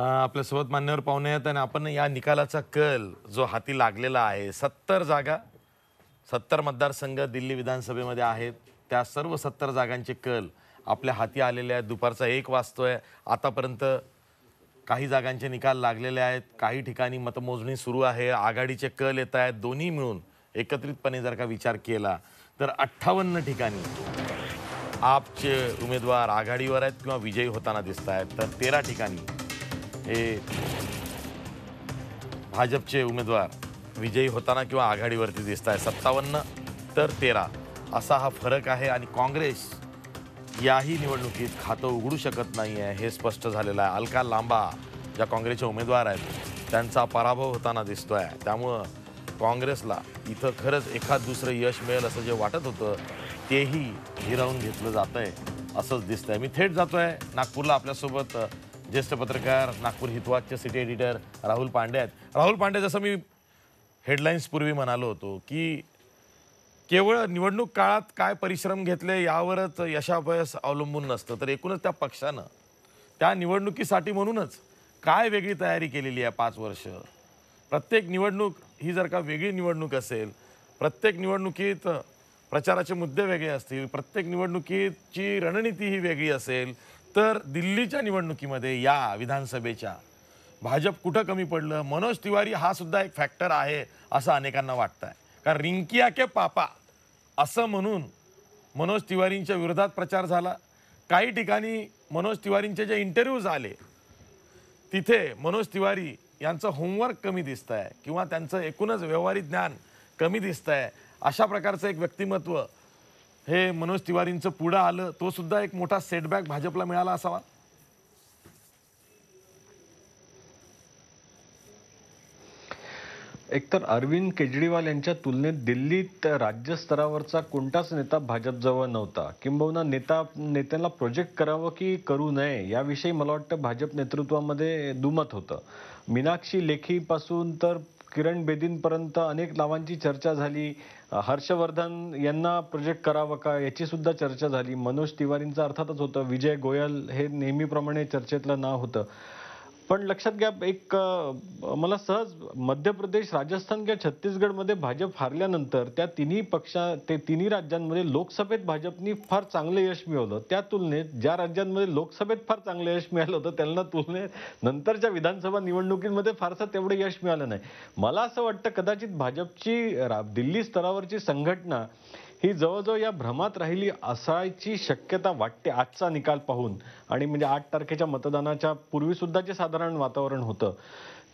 आपल्यासोबत मान्यवर पाहुणे आहेत आणि आपण या निकालाचा कल जो हाती लागलेला आहे सत्तर जागा सत्तर मतदारसंघ दिल्ली विधानसभेमध्ये आहेत त्या सर्व सत्तर जागांचे कल आपल्या हाती आलेले आहेत दुपारचा एक वाजतोय आतापर्यंत काही जागांचे निकाल लागलेले आहेत काही ठिकाणी मतमोजणी सुरू आहे आघाडीचे कल येत आहेत दोन्ही मिळून एकत्रितपणे जर का विचार केला तर अठ्ठावन्न ठिकाणी आपचे उमेदवार आघाडीवर आहेत किंवा विजयी होताना दिसत आहेत तर तेरा ठिकाणी हे भाजपचे उमेदवार विजयी होताना किंवा आघाडीवरती दिसत आहे सत्तावन्न तर तेरा असा हा फरक आहे आणि काँग्रेस याही निवडणुकीत खातं उघडू शकत नाही आहे हे स्पष्ट झालेलं आहे अलका लांबा ज्या काँग्रेसचे उमेदवार आहेत त्यांचा पराभव होताना दिसतो आहे त्यामुळं काँग्रेसला इथं खरंच एखाद दुसरं यश मिळेल असं जे वाटत होतं तेही हिरावून घेतलं जातं आहे असंच दिसतंय मी थेट जातो आहे नागपूरला आपल्यासोबत ज्येष्ठ पत्रकार नागपूर हितवादचे सिटी एडिटर राहुल पांडे आहेत राहुल पांडे जसं मी हेडलाईन्सपूर्वी म्हणालो होतो की केवळ निवडणूक काळात काय परिश्रम घेतले यावरच यशापयश अवलंबून नसतं तर एकूणच त्या पक्षानं त्या निवडणुकीसाठी म्हणूनच काय वेगळी तयारी केलेली आहे पाच वर्ष प्रत्येक निवडणूक ही जर का वेगळी निवडणूक असेल प्रत्येक निवडणुकीत प्रचाराचे मुद्दे वेगळे असतील प्रत्येक निवडणुकीची रणनीती ही वेगळी असेल तर दिल्लीच्या निवडणुकीमध्ये या विधानसभेच्या भाजप कुठं कमी पडलं मनोज तिवारी हा सुद्धा एक फॅक्टर आहे असं अनेकांना वाटतं आहे कारण रिंकिया के पापा असं म्हणून मनोज तिवारींच्या विरोधात प्रचार झाला काही ठिकाणी मनोज तिवारींचे जे इंटरव्ह्यूज आले तिथे मनोज तिवारी यांचं होमवर्क कमी दिसतं आहे किंवा त्यांचं एकूणच व्यवहारिक ज्ञान कमी दिसतं आहे अशा प्रकारचं एक व्यक्तिमत्व हे मनोज तिवारींचं पुढं आलं तो सुद्धा एक मोठा सेटबॅक भाजपला मिळाला असावा एकतर अरविंद केजरीवाल यांच्या तुलनेत दिल्लीत राज्यस्तरावरचा कोणताच नेता भाजपजवळ नव्हता किंबहुना नेता नेत्यांना प्रोजेक्ट करावं की करू नये याविषयी मला वाटतं भाजप नेतृत्वामध्ये दुमत होतं मीनाक्षी लेखीपासून तर किरण बेदींपर्यंत अनेक नावांची चर्चा झाली हर्षवर्धन यांना प्रोजेक्ट करावा का याची सुद्धा चर्चा झाली मनोज तिवारींचा अर्थातच होतं विजय गोयल हे नेहमीप्रमाणे चर्चेतलं नाव होतं पण लक्षात घ्या एक मला सहज मध्य प्रदेश राजस्थान किंवा छत्तीसगड मध्ये भाजप हारल्यानंतर त्या तिन्ही पक्षा ते तिन्ही राज्यांमध्ये लोकसभेत भाजपनी फार चांगलं यश मिळवलं त्या तुलनेत ज्या राज्यांमध्ये लोकसभेत फार चांगलं यश मिळालं होतं त्यांना तुलनेत नंतरच्या विधानसभा निवडणुकीमध्ये फारसं तेवढं यश मिळालं नाही मला असं वाटतं कदाचित भाजपची दिल्ली स्तरावरची संघटना ही जवळजवळ या भ्रमात राहिली असायची शक्यता वाटते आजचा निकाल पाहून आणि म्हणजे आठ तारखेच्या मतदानाच्या पूर्वी सुद्धा जे साधारण वातावरण होतं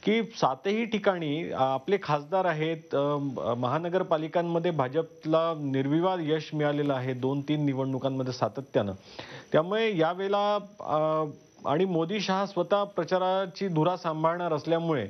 की सातही ठिकाणी आपले खासदार आहेत महानगरपालिकांमध्ये भाजपला निर्विवाद यश मिळालेलं आहे दोन तीन निवडणुकांमध्ये सातत्यानं त्यामुळे यावेळेला आणि मोदी शहा स्वतः प्रचाराची धुरा सांभाळणार असल्यामुळे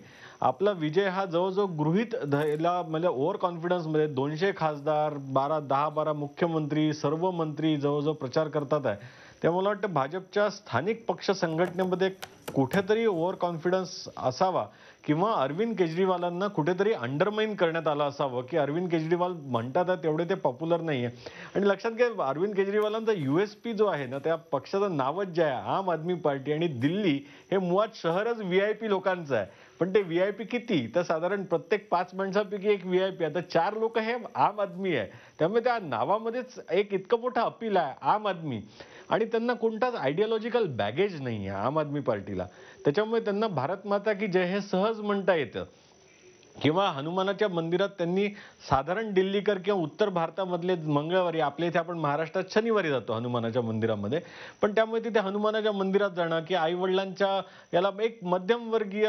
आपला विजय हा जवळजवळ गृहित धरला म्हणजे ओव्हर कॉन्फिडन्समध्ये दोनशे खासदार बारा दहा बारा मुख्यमंत्री सर्व मंत्री जवळजवळ प्रचार करतात आहे त्यामुळे मला वाटतं भाजपच्या स्थानिक पक्ष संघटनेमध्ये कुठेतरी ओव्हर कॉन्फिडन्स असावा किंवा अरविंद केजरीवालांना कुठेतरी अंडरमाईन करण्यात आलं असावं की अरविंद केजरीवाल म्हणतात तेवढे ते पॉप्युलर नाही आहे आणि लक्षात घ्या अरविंद केजरीवालांचा यू एस पी जो आहे ना त्या पक्षाचं नावच जे आहे आम आदमी पार्टी आणि दिल्ली हे मुळात शहरच व्ही आय पी लोकांचं आहे पण ते व्ही आय पी किती तर साधारण प्रत्येक पाच माणसापैकी एक व्ही आय पी आता चार लोक हे आम आदमी आहे त्यामुळे त्या नावामध्येच एक इतकं मोठं अपील आहे आम आदमी आणि त्यांना कोणताच आयडिओलॉजिकल बॅगेज नाही आहे आम आदमी पार्टीला त्याच्यामुळे त्यांना भारत माता की जय हे सहज म्हणता येतं किंवा हनुमानाच्या मंदिरात त्यांनी साधारण दिल्लीकर किंवा उत्तर भारतामधले मंगळवारी आपल्या इथे आपण महाराष्ट्रात शनिवारी जातो हनुमानाच्या मंदिरामध्ये पण त्यामुळे तिथे हनुमानाच्या मंदिरात जाणं की आई वडिलांच्या याला एक मध्यमवर्गीय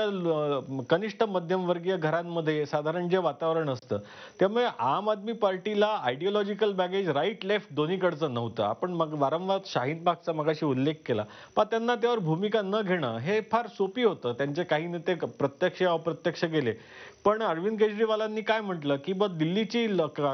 कनिष्ठ मध्यमवर्गीय घरांमध्ये साधारण जे वातावरण असतं त्यामुळे आम आदमी पार्टीला आयडिओलॉजिकल बॅगेज राईट लेफ्ट दोन्हीकडचं नव्हतं आपण मग वारंवार शाहीनबागचा बागचा मगाशी उल्लेख केला पण त्यांना त्यावर भूमिका न घेणं हे फार सोपी होतं त्यांचे काही नेते प्रत्यक्ष अप्रत्यक्ष गेले पण कारण अरविंद केजरीवालांनी काय म्हटलं की बघ दिल्लीची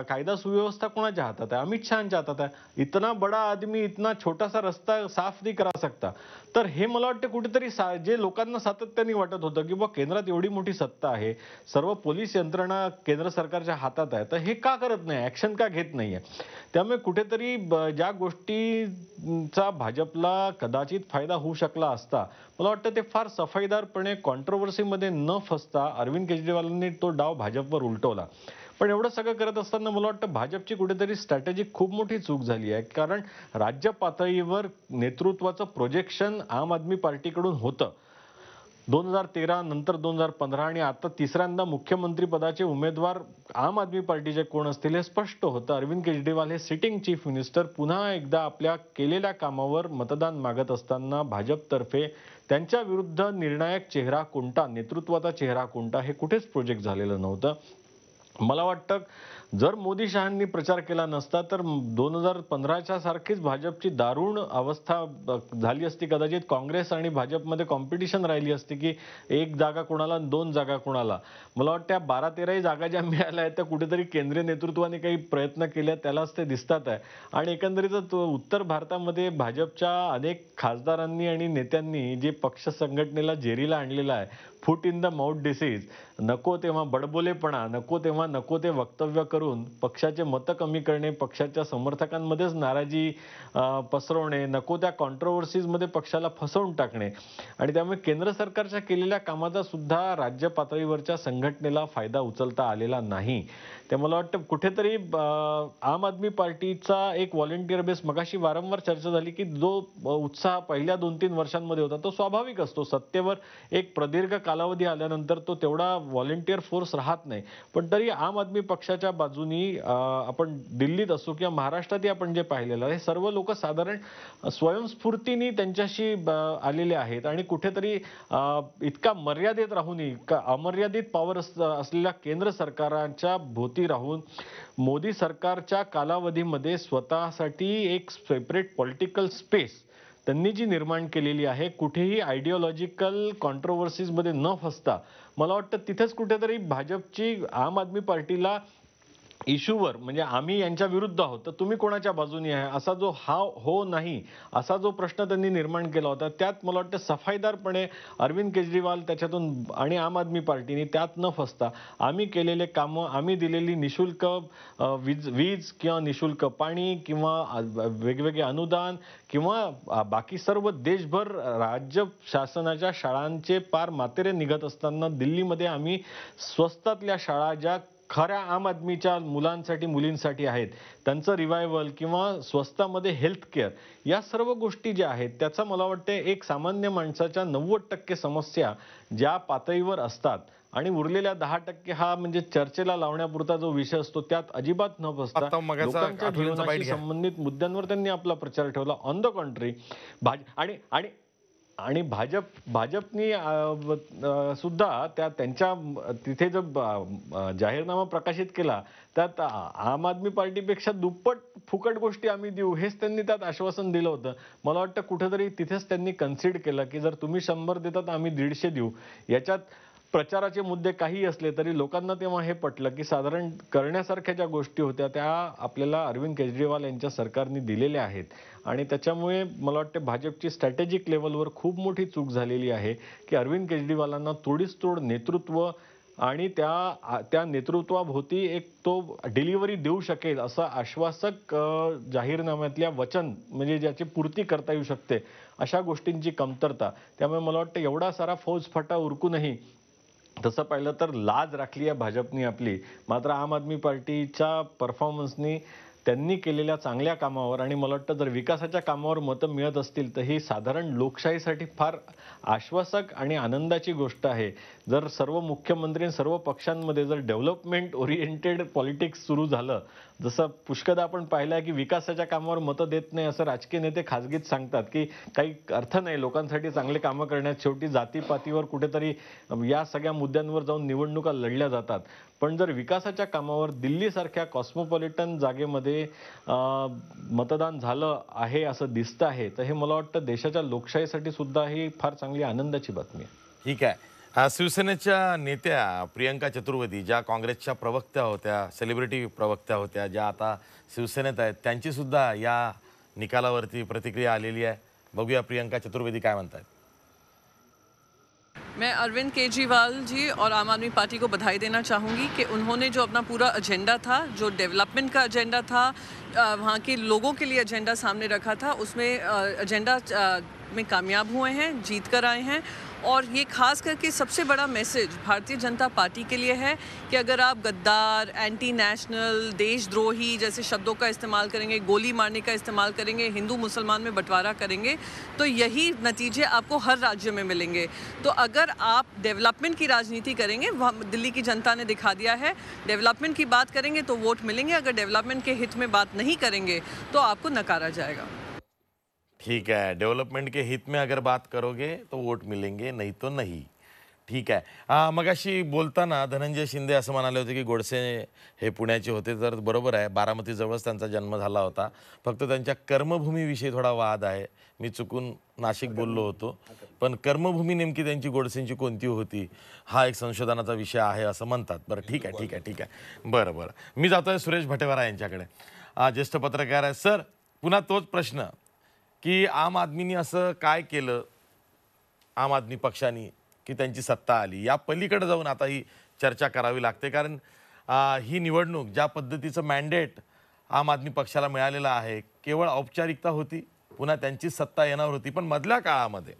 कायदा सुव्यवस्था कोणाच्या हातात आहे अमित शहाच्या हातात आहे इतना बडा आदमी इतना छोटासा रस्ता साफ नाही करा सकता तर हे मला वाटतं कुठेतरी जे लोकांना सातत्याने वाटत होतं की बघ केंद्रात एवढी मोठी सत्ता आहे सर्व पोलीस यंत्रणा केंद्र सरकारच्या हातात आहे तर हे का करत नाही ऍक्शन का घेत नाहीये त्यामुळे कुठेतरी ज्या गोष्टीचा भाजपला कदाचित फायदा होऊ शकला असता मला वाटतं ते फार सफाईदारपणे कॉन्ट्रोवर्सीमध्ये न फसता अरविंद केजरीवालांनी त्यांनी तो डाव भाजपवर उलटवला पण एवढं सगळं करत असताना मला वाटतं भाजपची कुठेतरी स्ट्रॅटेजी खूप मोठी चूक झाली आहे कारण राज्य पातळीवर नेतृत्वाचं प्रोजेक्शन आम आदमी पार्टीकडून होतं दोन हजार तेरा नंतर दोन हजार पंधरा आणि आता तिसऱ्यांदा मुख्यमंत्री पदाचे उमेदवार आम आदमी पार्टीचे कोण असतील हे स्पष्ट होतं अरविंद केजरीवाल हे सिटिंग चीफ मिनिस्टर पुन्हा एकदा आपल्या केलेल्या कामावर मतदान मागत असताना भाजपतर्फे त्यांच्या विरुद्ध निर्णायक चेहरा कोणता नेतृत्वाचा चेहरा कोणता हे कुठेच प्रोजेक्ट झालेलं नव्हतं मला वाटतं जर मोदी शहांनी प्रचार केला नसता तर दोन हजार पंधराच्या सारखीच भाजपची दारुण अवस्था झाली असती कदाचित काँग्रेस आणि भाजपमध्ये कॉम्पिटिशन राहिली असती की एक जागा कोणाला दोन जागा कोणाला मला वाटतं बारा तेराही जागा ज्या मिळाल्या आहेत त्या कुठेतरी केंद्रीय नेतृत्वाने काही प्रयत्न केले त्यालाच ते दिसतात आहे आणि एकंदरीतच उत्तर भारतामध्ये भाजपच्या अनेक खासदारांनी आणि नेत्यांनी जे पक्ष संघटनेला जेरीला आणलेला आहे foot in the mouth disease नको तेव्हा बडबोलेपणा नको तेव्हा नको ते वक्तव्य करून पक्षाचे मतं कमी करणे पक्षाच्या समर्थकांमध्येच नाराजी पसरवणे नको त्या कॉन्ट्रोवर्सीजमध्ये पक्षाला फसवून टाकणे आणि त्यामुळे केंद्र सरकारच्या केलेल्या कामाचा सुद्धा राज्य पातळीवरच्या संघटनेला फायदा उचलता आलेला नाही ते मला वाटतं कुठेतरी आम आदमी पार्टीचा एक व्हॉलेंटियर बेस मगाशी वारंवार चर्चा झाली की जो उत्साह पहिल्या दोन तीन वर्षांमध्ये होता तो स्वाभाविक असतो सत्तेवर एक प्रदीर्घ कालावधी आल्यानंतर तो तेवढा व्हॉलेंटियर फोर्स राहत नाही पण तरी आम आदमी पक्षाच्या बाजूनी आपण दिल्लीत असो किंवा महाराष्ट्रातही आपण जे पाहिलेलं हे सर्व लोक साधारण स्वयंस्फूर्तीने त्यांच्याशी आलेले आहेत आणि कुठेतरी इतका मर्यादित राहूनही अमर्यादित पॉवर असलेल्या केंद्र सरकाराच्या भूत राहून मोदी सरकारच्या कालावधीमध्ये स्वतःसाठी एक सेपरेट पॉलिटिकल स्पेस त्यांनी जी निर्माण केलेली आहे कुठेही आयडिओलॉजिकल कॉन्ट्रोवर्सीजमध्ये न फसता मला वाटतं तिथेच कुठेतरी भाजपची आम आदमी पार्टीला इशूवर म्हणजे आम्ही यांच्या विरुद्ध आहोत तर तुम्ही कोणाच्या बाजूनी आहे असा जो हा हो नाही असा जो प्रश्न त्यांनी निर्माण केला होता त्यात मला वाटतं सफाईदारपणे अरविंद केजरीवाल त्याच्यातून आणि आम आदमी पार्टीने त्यात न फसता आम्ही केलेले कामं आम्ही दिलेली निशुल्क वीज वीज किंवा निशुल्क पाणी किंवा वेगवेगळे अनुदान किंवा बाकी सर्व देशभर राज्य शासनाच्या शाळांचे पार मातेरे निघत असताना दिल्लीमध्ये आम्ही स्वस्तातल्या शाळा ज्या खऱ्या आम आदमीच्या मुलांसाठी मुलींसाठी आहेत त्यांचं रिवायवल किंवा स्वस्तामध्ये हेल्थ केअर या सर्व गोष्टी ज्या आहेत त्याचा मला वाटते एक सामान्य माणसाच्या नव्वद टक्के समस्या ज्या पातळीवर असतात आणि उरलेल्या दहा टक्के हा म्हणजे चर्चेला लावण्यापुरता जो विषय असतो त्यात अजिबात न बसता संबंधित मुद्द्यांवर त्यांनी आपला प्रचार ठेवला ऑन द कंट्री भाज आणि आणि आणि भाजप भाजपनी सुद्धा त्या त्यांच्या तिथे जो जाहीरनामा प्रकाशित केला त्यात आम आदमी पार्टीपेक्षा दुप्पट फुकट गोष्टी आम्ही देऊ हेच त्यांनी त्यात आश्वासन दिलं होतं मला वाटतं कुठेतरी तिथेच त्यांनी कन्सिड केलं की जर तुम्ही शंभर देतात आम्ही दीडशे देऊ याच्यात प्रचाराचे मुद्दे काहीही असले तरी लोकांना तेव्हा हे पटलं की साधारण करण्यासारख्या ज्या गोष्टी होत्या त्या आपल्याला अरविंद केजरीवाल यांच्या सरकारने दिलेल्या आहेत आणि त्याच्यामुळे मला वाटते भाजपची स्ट्रॅटेजिक लेवलवर खूप मोठी चूक झालेली आहे की अरविंद केजरीवालांना तोडीस तोड नेतृत्व आणि त्या त्या नेतृत्वाभोवती एक तो डिलिव्हरी देऊ शकेल असं आश्वासक जाहीरनाम्यातल्या वचन म्हणजे ज्याची पूर्ती करता येऊ शकते अशा गोष्टींची कमतरता त्यामुळे मला वाटतं एवढा सारा फौजफाटा उरकूनही तसं पाहिलं तर लाज राखली आहे भाजपनी आपली मात्र आम आदमी पार्टीच्या परफॉर्मन्सनी त्यांनी केलेल्या चांगल्या कामावर आणि मला वाटतं जर विकासाच्या कामावर मतं मिळत असतील तर ही साधारण लोकशाहीसाठी फार आश्वासक आणि आनंदाची गोष्ट आहे जर सर्व मुख्यमंत्री सर्व पक्षांमध्ये जर डेव्हलपमेंट ओरिएंटेड पॉलिटिक्स सुरू झालं जसं पुष्कदा आपण पाहिलं आहे की विकासाच्या कामावर मतं देत नाही असं राजकीय नेते खाजगीत सांगतात की काही अर्थ नाही लोकांसाठी चांगले कामं करण्यात शेवटी जातीपातीवर कुठेतरी या सगळ्या मुद्द्यांवर जाऊन निवडणुका लढल्या जातात पण जर विकासाच्या कामावर दिल्लीसारख्या कॉस्मोपॉलिटन जागेमध्ये मतदान झालं आहे असं दिसतं आहे तर हे मला वाटतं देशाच्या लोकशाहीसाठी सुद्धा ही फार चांगली आनंदाची बातमी आहे ठीक आहे हा शिवसेनेच्या नेत्या प्रियंका चतुर्वेदी ज्या काँग्रेसच्या प्रवक्त्या होत्या सेलिब्रिटी प्रवक्त्या होत्या ज्या आता शिवसेनेत आहेत त्यांचीसुद्धा या निकालावरती प्रतिक्रिया आलेली आहे बघूया प्रियंका चतुर्वेदी काय म्हणतात मैं अरविंद केजरीवाल जी और आम आदमी पार्टी को बधाई देना चाहूँगी कि उन्होंने जो अपना पूरा एजेंडा था जो डेवलपमेंट का एजेंडा था वहाँ के लोगों के लिए एजेंडा सामने रखा था उसमें एजेंडा में कामयाब हुए हैं जीत कर आए हैं और ये खास करके सबसे बड़ा मैसेज भारतीय जनता पार्टी के लिए है कि अगर आप गद्दार एंटी नेशनल देशद्रोही जैसे शब्दों का इस्तेमाल करेंगे गोली मारने का इस्तेमाल करेंगे हिंदू मुसलमान में बंटवारा करेंगे तो यही नतीजे आपको हर राज्य में मिलेंगे तो अगर आप डेवलपमेंट की राजनीति करेंगे दिल्ली की जनता ने दिखा दिया है डेवलपमेंट की बात करेंगे तो वोट मिलेंगे अगर डेवलपमेंट के हित में बात नहीं करेंगे तो आपको नकारा जाएगा ठीक है डेवलपमेंट के हित में अगर बात करोगे तो वोट मिलेंगे नहीं तो नहीं ठीक आहे मगाशी बोलताना धनंजय शिंदे असं म्हणाले होते की गोडसे हे पुण्याचे होते तर बरोबर आहे बारामतीजवळच त्यांचा जन्म झाला होता फक्त त्यांच्या कर्मभूमीविषयी थोडा वाद आहे मी चुकून नाशिक बोललो होतो पण कर्मभूमी नेमकी त्यांची गोडसेंची कोणती होती हा एक संशोधनाचा विषय आहे असं म्हणतात बरं ठीक आहे ठीक आहे ठीक आहे बरं बरं मी जातो आहे सुरेश भटेवारा यांच्याकडे ज्येष्ठ पत्रकार आहे सर पुन्हा तोच प्रश्न की आम आदमीनी असं काय केलं आम आदमी पक्षाने की त्यांची सत्ता आली या पलीकडे जाऊन आता ही चर्चा करावी लागते कारण ही निवडणूक ज्या पद्धतीचं मॅन्डेट आम आदमी पक्षाला मिळालेलं आहे केवळ औपचारिकता होती पुन्हा त्यांची सत्ता येणार होती पण मधल्या काळामध्ये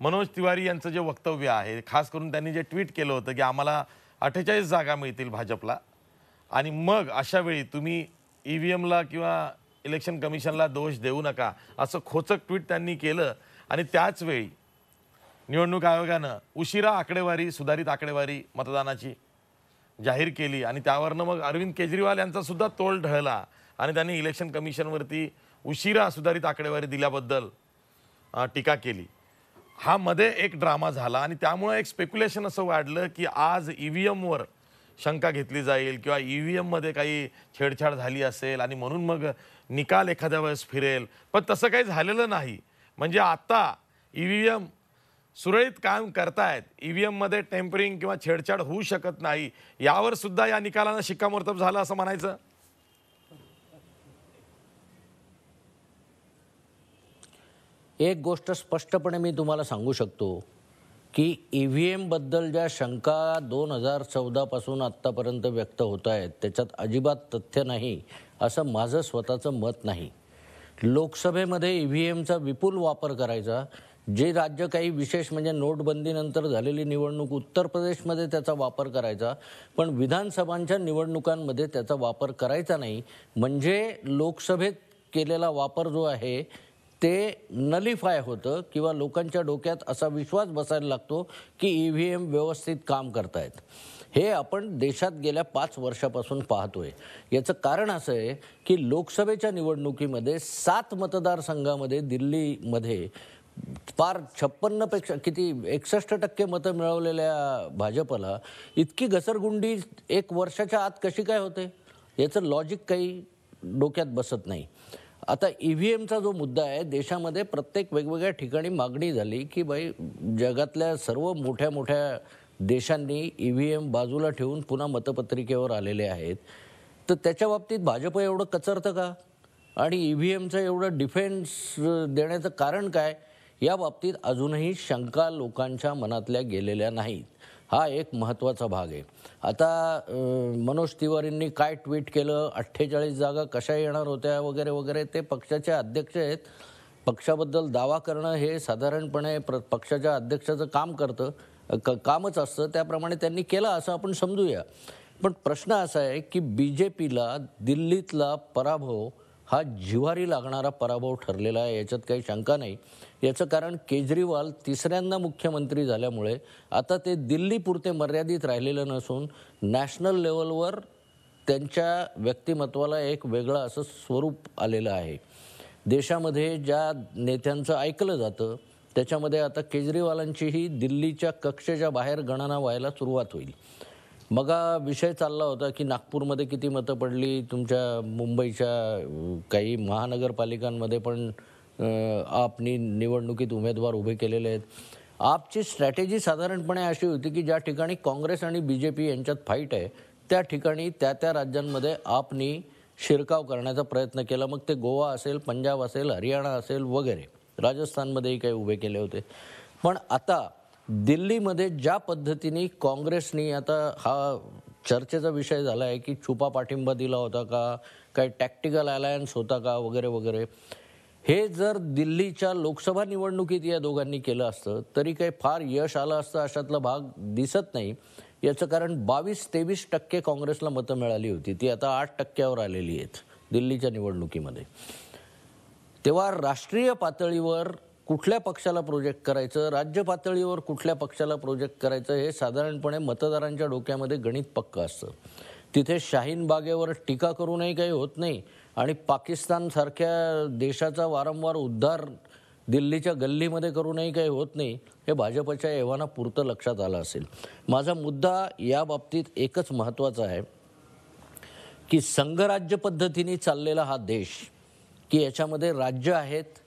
मनोज तिवारी यांचं जे वक्तव्य आहे खास करून त्यांनी जे ट्विट केलं होतं की आम्हाला अठ्ठेचाळीस जागा मिळतील भाजपला आणि मग अशावेळी तुम्ही ई व्ही एमला किंवा इलेक्शन कमिशनला दोष देऊ नका असं खोचक ट्विट त्यांनी केलं आणि त्याचवेळी निवडणूक आयोगानं उशिरा आकडेवारी सुधारित आकडेवारी मतदानाची जाहीर केली आणि त्यावरनं मग अरविंद केजरीवाल यांचा सुद्धा तोल ढळला आणि त्यांनी इलेक्शन कमिशनवरती उशिरा सुधारित आकडेवारी दिल्याबद्दल टीका केली हा मध्ये एक ड्रामा झाला आणि त्यामुळं एक स्पेक्युलेशन असं वाढलं की आज ई e व्ही एमवर शंका घेतली जाईल किंवा ई e व्ही एममध्ये काही छेडछाड झाली असेल आणि म्हणून मग निकाल एखाद्या वेळेस फिरेल पण तसं काही झालेलं नाही म्हणजे आत्ता ई e व्ही एम सुरळीत काम करतायत ई e व्ही एममध्ये टेम्परिंग किंवा छेडछाड होऊ शकत नाही यावर सुद्धा या निकालानं शिक्कामोर्तब झालं असं म्हणायचं एक गोष्ट स्पष्टपणे मी तुम्हाला सांगू शकतो की ई e व्ही एमबद्दल ज्या शंका दोन हजार चौदापासून आत्तापर्यंत व्यक्त होत आहेत त्याच्यात अजिबात तथ्य नाही असं माझं स्वतःचं मत नाही लोकसभेमध्ये ई e व्ही एमचा विपुल वापर करायचा जे राज्य काही विशेष म्हणजे नोटबंदीनंतर झालेली निवडणूक उत्तर प्रदेशमध्ये त्याचा वापर करायचा पण विधानसभांच्या निवडणुकांमध्ये त्याचा वापर करायचा नाही म्हणजे लोकसभेत केलेला वापर जो आहे ते नलिफाय होतं किंवा लोकांच्या डोक्यात असा विश्वास बसायला लागतो की ई व्ही एम व्यवस्थित काम करतायत हे आपण देशात गेल्या पाच वर्षापासून पाहतोय याचं कारण असं आहे की लोकसभेच्या निवडणुकीमध्ये सात मतदारसंघामध्ये दिल्लीमध्ये पार छप्पन्नपेक्षा किती एकसष्ट टक्के मतं मिळवलेल्या भाजपला इतकी घसरगुंडी एक वर्षाच्या आत कशी काय होते याचं लॉजिक काही डोक्यात बसत नाही आता ई e व्ही एमचा जो मुद्दा आहे देशामध्ये प्रत्येक वेगवेगळ्या ठिकाणी मागणी झाली की बाई जगातल्या सर्व मोठ्या मोठ्या देशांनी ई व्ही एम बाजूला ठेवून पुन्हा मतपत्रिकेवर आलेले आहेत तर त्याच्या बाबतीत भाजप एवढं कचरतं का आणि ई e व्ही एमचं एवढं डिफेन्स देण्याचं कारण काय या बाबतीत अजूनही शंका लोकांच्या मनातल्या गेलेल्या नाहीत हा एक महत्त्वाचा भाग आहे आता मनोज तिवारींनी काय ट्विट केलं अठ्ठेचाळीस जागा कशा येणार होत्या वगैरे वगैरे ते पक्षाचे अध्यक्ष आहेत पक्षाबद्दल दावा करणं हे साधारणपणे प्र पक्षाच्या अध्यक्षाचं काम करतं क कामच असतं त्याप्रमाणे त्यांनी केलं असं आपण समजूया पण प्रश्न असा आहे की बी जे पीला दिल्लीतला पराभव हा जिवारी लागणारा पराभव ठरलेला आहे याच्यात काही शंका नाही याचं कारण केजरीवाल तिसऱ्यांदा मुख्यमंत्री झाल्यामुळे आता ते दिल्लीपुरते मर्यादित राहिलेलं नसून नॅशनल लेवलवर त्यांच्या व्यक्तिमत्वाला एक वेगळं असं स्वरूप आलेलं आहे देशामध्ये ज्या नेत्यांचं ऐकलं जातं त्याच्यामध्ये आता केजरीवालांचीही दिल्लीच्या कक्षेच्या बाहेर गणना व्हायला सुरुवात होईल मग विषय चालला होता की नागपूरमध्ये किती मतं पडली तुमच्या मुंबईच्या काही महानगरपालिकांमध्ये पण आपनी निवडणुकीत उमेदवार उभे केलेले आहेत आपची स्ट्रॅटेजी साधारणपणे अशी होती की ज्या ठिकाणी काँग्रेस आणि बी जे पी यांच्यात फाईट आहे त्या ठिकाणी त्या त्या राज्यांमध्ये आपनी शिरकाव करण्याचा प्रयत्न केला मग ते गोवा असेल पंजाब असेल हरियाणा असेल वगैरे राजस्थानमध्येही काही उभे केले होते पण आता दिल्लीमध्ये ज्या पद्धतीने काँग्रेसनी आता हा चर्चेचा विषय झाला आहे की छुपा पाठिंबा दिला होता का काही टॅक्टिकल अलायन्स होता का वगैरे वगैरे हे जर दिल्लीच्या लोकसभा निवडणुकीत या दोघांनी केलं असतं तरी काही फार यश आलं असतं अशातला भाग दिसत नाही याचं कारण बावीस तेवीस टक्के काँग्रेसला मतं मिळाली होती ती आता आठ टक्क्यावर आलेली आहेत दिल्लीच्या निवडणुकीमध्ये तेव्हा राष्ट्रीय पातळीवर कुठल्या पक्षाला प्रोजेक्ट करायचं राज्य पातळीवर कुठल्या पक्षाला प्रोजेक्ट करायचं हे साधारणपणे मतदारांच्या डोक्यामध्ये गणित पक्क असतं तिथे शाहीन बागेवर टीका करूनही काही होत नाही आणि पाकिस्तानसारख्या देशाचा वारंवार उद्धार दिल्लीच्या गल्लीमध्ये करूनही काही होत नाही हे भाजपच्या एव्हाना पुरतं लक्षात आलं असेल माझा मुद्दा या बाबतीत एकच महत्त्वाचा आहे की संघराज्य पद्धतीने चाललेला हा देश की याच्यामध्ये राज्य आहेत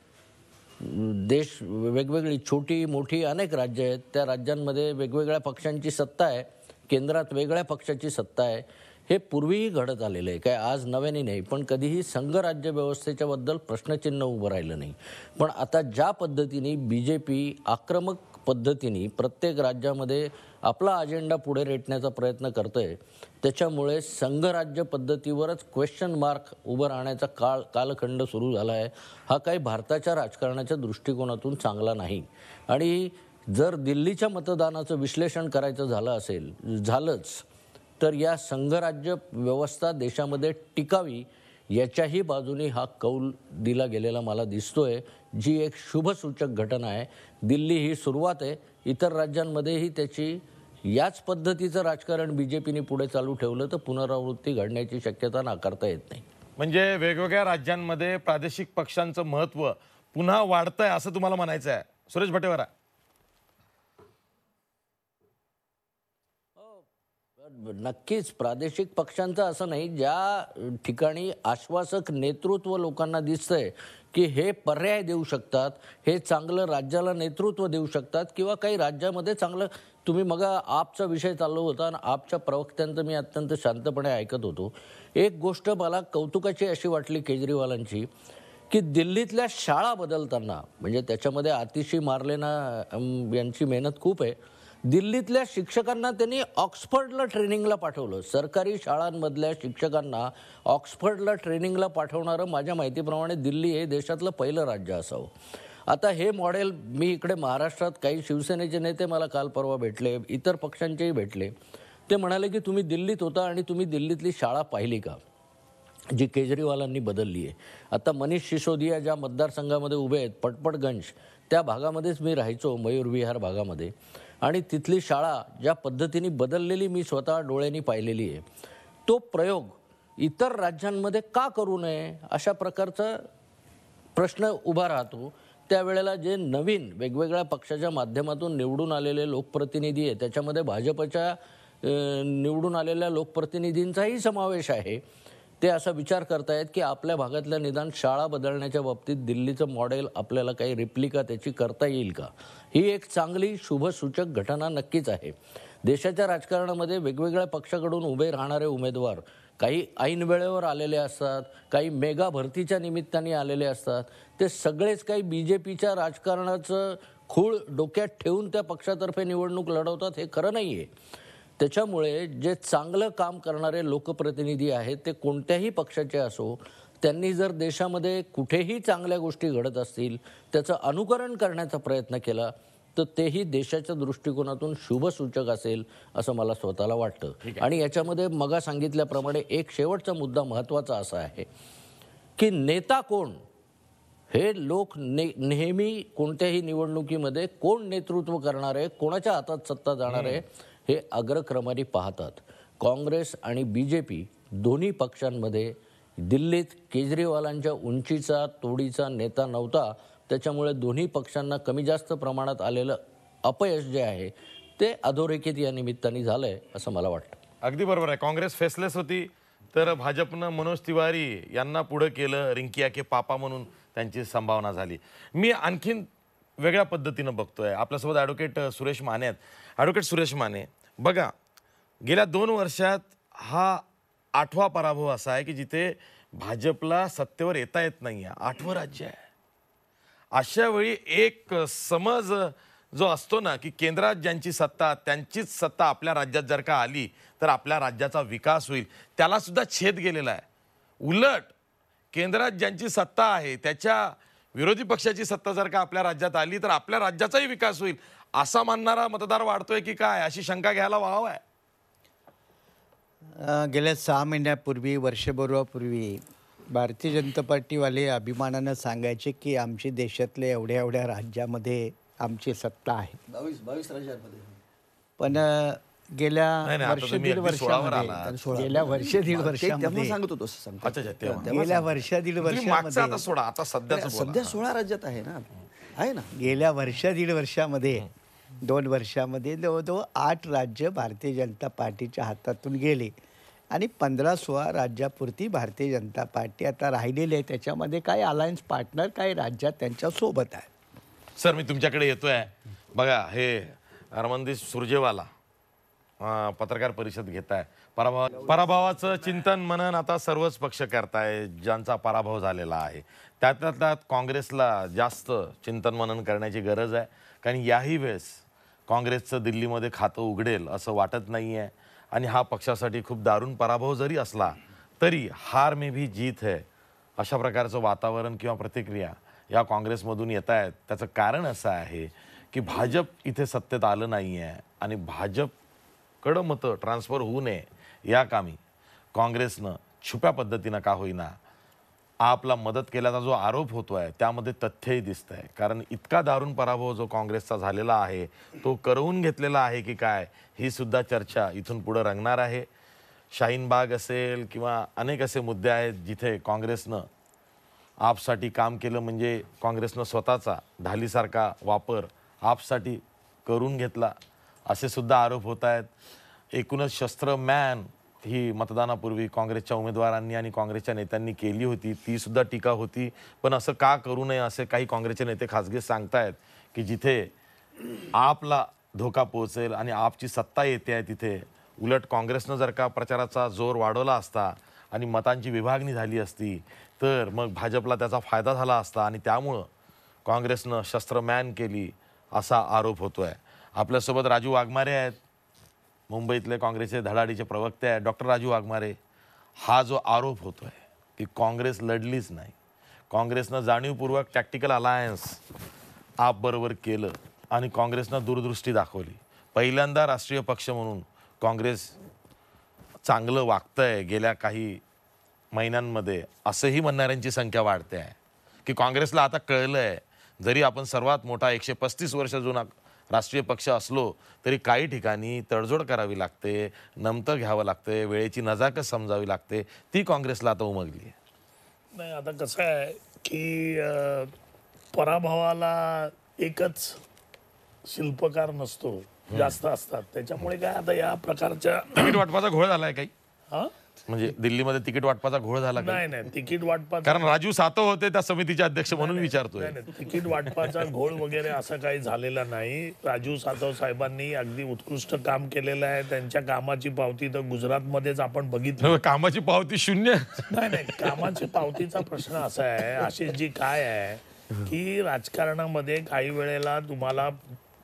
देश वेगवेगळी छोटी मोठी अनेक राज्य आहेत त्या राज्यांमध्ये वेगवेगळ्या पक्षांची सत्ता आहे केंद्रात वेगळ्या पक्षाची सत्ता आहे हे पूर्वीही घडत आलेलं आहे काय आज नव्याने नाही पण कधीही संघराज्य व्यवस्थेच्याबद्दल प्रश्नचिन्ह उभं राहिलं नाही पण आता ज्या पद्धतीने बी जे पी आक्रमक पद्धतीने प्रत्येक राज्यामध्ये आपला अजेंडा पुढे रेटण्याचा प्रयत्न आहे त्याच्यामुळे संघराज्य पद्धतीवरच क्वेश्चन मार्क उभं राहण्याचा काळ कालखंड सुरू झाला आहे हा काही भारताच्या राजकारणाच्या दृष्टिकोनातून चांगला नाही आणि जर दिल्लीच्या मतदानाचं विश्लेषण करायचं झालं असेल झालंच तर या संघराज्य व्यवस्था देशामध्ये टिकावी याच्याही बाजूने हा कौल दिला गेलेला मला दिसतोय जी एक शुभसूचक घटना आहे दिल्ली ही सुरुवात आहे इतर राज्यांमध्येही त्याची याच पद्धतीचं राजकारण बी जे पीने पुढे चालू ठेवलं तर पुनरावृत्ती घडण्याची शक्यता नाकारता येत नाही म्हणजे वेगवेगळ्या राज्यांमध्ये प्रादेशिक पक्षांचं महत्त्व पुन्हा वाढतंय असं तुम्हाला म्हणायचं आहे सुरेश भटेवरा नक्कीच प्रादेशिक पक्षांचं असं नाही ज्या ठिकाणी आश्वासक नेतृत्व लोकांना दिसतंय की हे पर्याय देऊ शकतात हे चांगलं राज्याला नेतृत्व देऊ शकतात किंवा काही राज्यामध्ये चांगलं तुम्ही मग आपचा विषय चाललो होता आणि आपच्या प्रवक्त्यांचं मी अत्यंत शांतपणे ऐकत होतो एक गोष्ट मला कौतुकाची अशी वाटली केजरीवालांची की दिल्लीतल्या शाळा बदलताना म्हणजे त्याच्यामध्ये आतिशी मारलेना यांची मेहनत खूप आहे दिल्लीतल्या शिक्षकांना त्यांनी ऑक्सफर्डला ट्रेनिंगला पाठवलं सरकारी शाळांमधल्या शिक्षकांना ऑक्सफर्डला ट्रेनिंगला पाठवणारं माझ्या माहितीप्रमाणे दिल्ली हे देशातलं पहिलं राज्य असावं आता हे मॉडेल मी इकडे महाराष्ट्रात काही शिवसेनेचे नेते मला काल परवा भेटले इतर पक्षांचेही भेटले ते म्हणाले की तुम्ही दिल्लीत होता आणि तुम्ही दिल्लीतली शाळा पाहिली का जी केजरीवालांनी बदलली आहे आता मनीष सिसोदिया ज्या मतदारसंघामध्ये उभे आहेत पटपटगंज त्या भागामध्येच मी राहायचो मयूरविहार भागामध्ये आणि तिथली शाळा ज्या पद्धतीने बदललेली मी स्वतः डोळ्यांनी पाहिलेली आहे तो प्रयोग इतर राज्यांमध्ये का करू नये अशा प्रकारचा प्रश्न उभा राहतो त्यावेळेला जे नवीन वेगवेगळ्या पक्षाच्या माध्यमातून निवडून आलेले लोकप्रतिनिधी आहे त्याच्यामध्ये भाजपच्या निवडून आलेल्या लोकप्रतिनिधींचाही समावेश आहे ते असा विचार करतायत की आपल्या भागातल्या निदान शाळा बदलण्याच्या बाबतीत दिल्लीचं मॉडेल आपल्याला काही रिप्लिका त्याची करता येईल का ही एक चांगली शुभसूचक घटना नक्कीच आहे देशाच्या राजकारणामध्ये वेगवेगळ्या पक्षाकडून उभे राहणारे उमेदवार काही ऐन वेळेवर आलेले असतात काही मेगा भरतीच्या निमित्ताने आलेले असतात ते सगळेच काही बी जे पीच्या राजकारणाचं खूळ डोक्यात ठेवून त्या पक्षातर्फे निवडणूक लढवतात हे खरं नाही आहे त्याच्यामुळे जे चांगलं काम करणारे लोकप्रतिनिधी आहेत ते कोणत्याही पक्षाचे असो त्यांनी जर देशामध्ये कुठेही चांगल्या गोष्टी घडत असतील त्याचं अनुकरण करण्याचा प्रयत्न केला तर तेही देशाच्या दृष्टिकोनातून शुभसूचक असेल असं मला स्वतःला वाटतं आणि याच्यामध्ये मगा सांगितल्याप्रमाणे एक शेवटचा मुद्दा महत्त्वाचा असा आहे की नेता कोण हे लोक ने नेहमी कोणत्याही निवडणुकीमध्ये कोण नेतृत्व करणार आहे कोणाच्या हातात सत्ता जाणार आहे हे अग्रक्रमाने पाहतात काँग्रेस आणि बी जे पी दोन्ही पक्षांमध्ये दिल्लीत केजरीवालांच्या उंचीचा तोडीचा नेता नव्हता त्याच्यामुळे दोन्ही पक्षांना कमी जास्त प्रमाणात आलेलं अपयश जे आहे ते अधोरेखित या निमित्ताने झालं आहे असं मला वाटतं अगदी बरोबर आहे काँग्रेस फेसलेस होती तर भाजपनं मनोज तिवारी यांना पुढं केलं रिंकिया के पापा म्हणून त्यांची संभावना झाली मी आणखीन वेगळ्या पद्धतीनं बघतोय आपल्यासोबत ॲडव्होकेट सुरेश माने आहेत ॲडव्होकेट सुरेश माने बघा गेल्या दोन वर्षात हा आठवा पराभव असा आहे की जिथे भाजपला सत्तेवर येता येत नाही आहे आठवं राज्य आहे अशा वेळी एक समज जो असतो ना की केंद्रात ज्यांची सत्ता त्यांचीच सत्ता आपल्या राज्यात जर का आली तर आपल्या राज्याचा विकास होईल त्यालासुद्धा छेद गेलेला आहे उलट केंद्रात ज्यांची सत्ता आहे त्याच्या विरोधी पक्षाची सत्ता जर का आपल्या राज्यात आली तर आपल्या राज्याचाही विकास होईल असा मानणारा मतदार वाढतोय की काय अशी शंका घ्यायला वाव आहे गेल्या सहा महिन्यापूर्वी वर्षभरापूर्वी भारतीय जनता पार्टीवाले अभिमानानं सांगायचे की आमची देशातले एवढ्या एवढ्या राज्यामध्ये आमची सत्ता आहे पण गेल्या वर्ष दीड वर्षामध्ये गेल्या वर्ष दीड वर्षामध्ये सांगत गेल्या वर्ष दीड वर्षामध्ये सध्या सध्या सोळा राज्यात आहे ना आहे ना गेल्या वर्ष दीड वर्षामध्ये दोन वर्षामध्ये जवळजवळ आठ राज्य भारतीय जनता पार्टीच्या हातातून गेले आणि पंधरा सोळा राज्यापुरती भारतीय जनता पार्टी आता राहिलेली आहे त्याच्यामध्ये काही अलायन्स पार्टनर काही राज्यात त्यांच्यासोबत आहे सर मी तुमच्याकडे येतो आहे बघा हे हरमंदिर सुरजेवाला पत्रकार परिषद घेत आहे पराभव पराभवाचं चिंतन मनन आता सर्वच पक्ष करताय ज्यांचा पराभव झालेला आहे त्यात त्यात काँग्रेसला जास्त चिंतन मनन करण्याची गरज आहे कारण याही वेळेस काँग्रेसचं दिल्लीमध्ये खातं उघडेल असं वाटत नाही आहे आणि हा पक्षासाठी खूप दारुण पराभव जरी असला तरी हार मे भी जीत है अशा प्रकारचं वातावरण किंवा प्रतिक्रिया या काँग्रेसमधून येत आहेत त्याचं कारण असं आहे की भाजप इथे सत्तेत आलं नाही आहे आणि भाजपकडं मतं ट्रान्सफर होऊ नये या कामी काँग्रेसनं छुप्या पद्धतीनं का होईना आपला मदत केल्याचा जो आरोप होतो आहे त्यामध्ये तथ्यही दिसतं आहे कारण इतका दारुण पराभव जो काँग्रेसचा झालेला आहे तो करवून घेतलेला आहे की काय ही सुद्धा चर्चा इथून पुढं रंगणार आहे शाहीनबाग असेल किंवा अनेक असे मुद्दे आहेत जिथे काँग्रेसनं आपसाठी काम केलं म्हणजे काँग्रेसनं स्वतःचा ढालीसारखा वापर आपसाठी करून घेतला असे सुद्धा आरोप होत आहेत एकूणच शस्त्र मॅन ही मतदानापूर्वी काँग्रेसच्या उमेदवारांनी आणि काँग्रेसच्या नेत्यांनी केली होती ती सुद्धा टीका होती पण असं का करू नये असे काही काँग्रेसचे नेते खासगी सांगतायत की जिथे आपला धोका पोहोचेल आणि आपची सत्ता येते आहे तिथे उलट काँग्रेसनं जर का प्रचाराचा जोर वाढवला असता आणि मतांची विभागणी झाली असती तर मग भाजपला त्याचा फायदा झाला असता आणि त्यामुळं काँग्रेसनं शस्त्रमॅन केली असा आरोप होतो आहे आपल्यासोबत राजू वाघमारे आहेत मुंबईतले काँग्रेसचे धडाडीचे प्रवक्ते आहे डॉक्टर राजू वाघमारे हा जो आरोप होतो आहे की काँग्रेस लढलीच नाही काँग्रेसनं जाणीवपूर्वक टॅक्टिकल अलायन्स आपबरोबर केलं आणि काँग्रेसनं दूरदृष्टी दाखवली पहिल्यांदा राष्ट्रीय पक्ष म्हणून काँग्रेस चांगलं वागतं आहे गेल्या काही महिन्यांमध्ये असंही म्हणणाऱ्यांची संख्या वाढते आहे की काँग्रेसला आता कळलं आहे जरी आपण सर्वात मोठा एकशे पस्तीस वर्ष जुना राष्ट्रीय पक्ष असलो तरी काही ठिकाणी तडजोड करावी लागते नमतं घ्यावं लागते वेळेची नजाकत समजावी लागते ती काँग्रेसला आता उमगली आहे नाही आता कसं आहे की पराभवाला एकच शिल्पकार नसतो जास्त असतात त्याच्यामुळे काय आता या प्रकारच्या वाटपाचा घोळ झालाय काही हा म्हणजे दिल्लीमध्ये तिकीट वाटपाचा घोळ झाला नाही नाही तिकीट वाटपा कारण राजू सातव होते त्या समितीचे अध्यक्ष म्हणून विचारतोय तिकीट वाटपाचा घोळ वगैरे असं काही झालेला नाही राजू सातव साहेबांनी अगदी उत्कृष्ट काम केलेलं आहे त्यांच्या कामाची पावती तर गुजरात मध्येच आपण बघितलं कामाची पावती शून्य नाही नाही कामाची पावतीचा प्रश्न असा आहे आशिष जी काय आहे की राजकारणामध्ये काही वेळेला तुम्हाला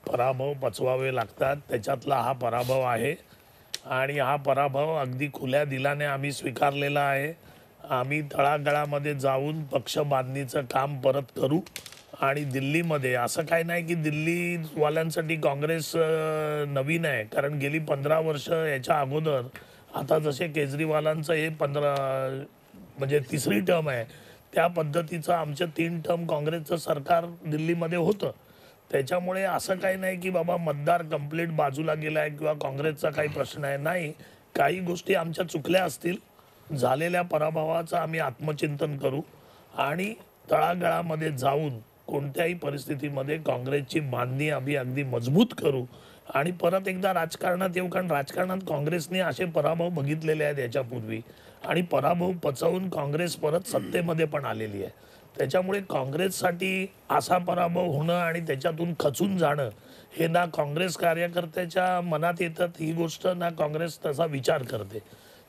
पराभव पचवावे लागतात त्याच्यातला हा पराभव आहे आणि हा पराभव अगदी खुल्या दिलाने आम्ही स्वीकारलेला आहे आम्ही तळागळामध्ये जाऊन पक्ष बांधणीचं काम परत करू आणि दिल्लीमध्ये असं काही नाही की दिल्लीवाल्यांसाठी काँग्रेस नवीन आहे कारण गेली पंधरा वर्ष याच्या अगोदर आता जसे केजरीवालांचं हे पंधरा म्हणजे तिसरी टर्म आहे त्या पद्धतीचं आमचं तीन टर्म काँग्रेसचं सरकार दिल्लीमध्ये होतं त्याच्यामुळे असं काही नाही की बाबा मतदार कंप्लीट बाजूला गेला आहे किंवा काँग्रेसचा काही प्रश्न आहे नाही काही गोष्टी आमच्या चुकल्या असतील झालेल्या पराभवाचं आम्ही आत्मचिंतन करू आणि तळागळामध्ये जाऊन कोणत्याही परिस्थितीमध्ये काँग्रेसची बांधणी आम्ही अगदी मजबूत करू आणि परत एकदा राजकारणात येऊ कारण राजकारणात काँग्रेसने असे पराभव बघितलेले आहेत याच्यापूर्वी आणि पराभव पचवून काँग्रेस परत सत्तेमध्ये पण आलेली आहे त्याच्यामुळे काँग्रेससाठी असा पराभव होणं आणि त्याच्यातून खचून जाणं हे ना काँग्रेस कार्यकर्त्याच्या मनात येतात ही गोष्ट ना काँग्रेस तसा विचार करते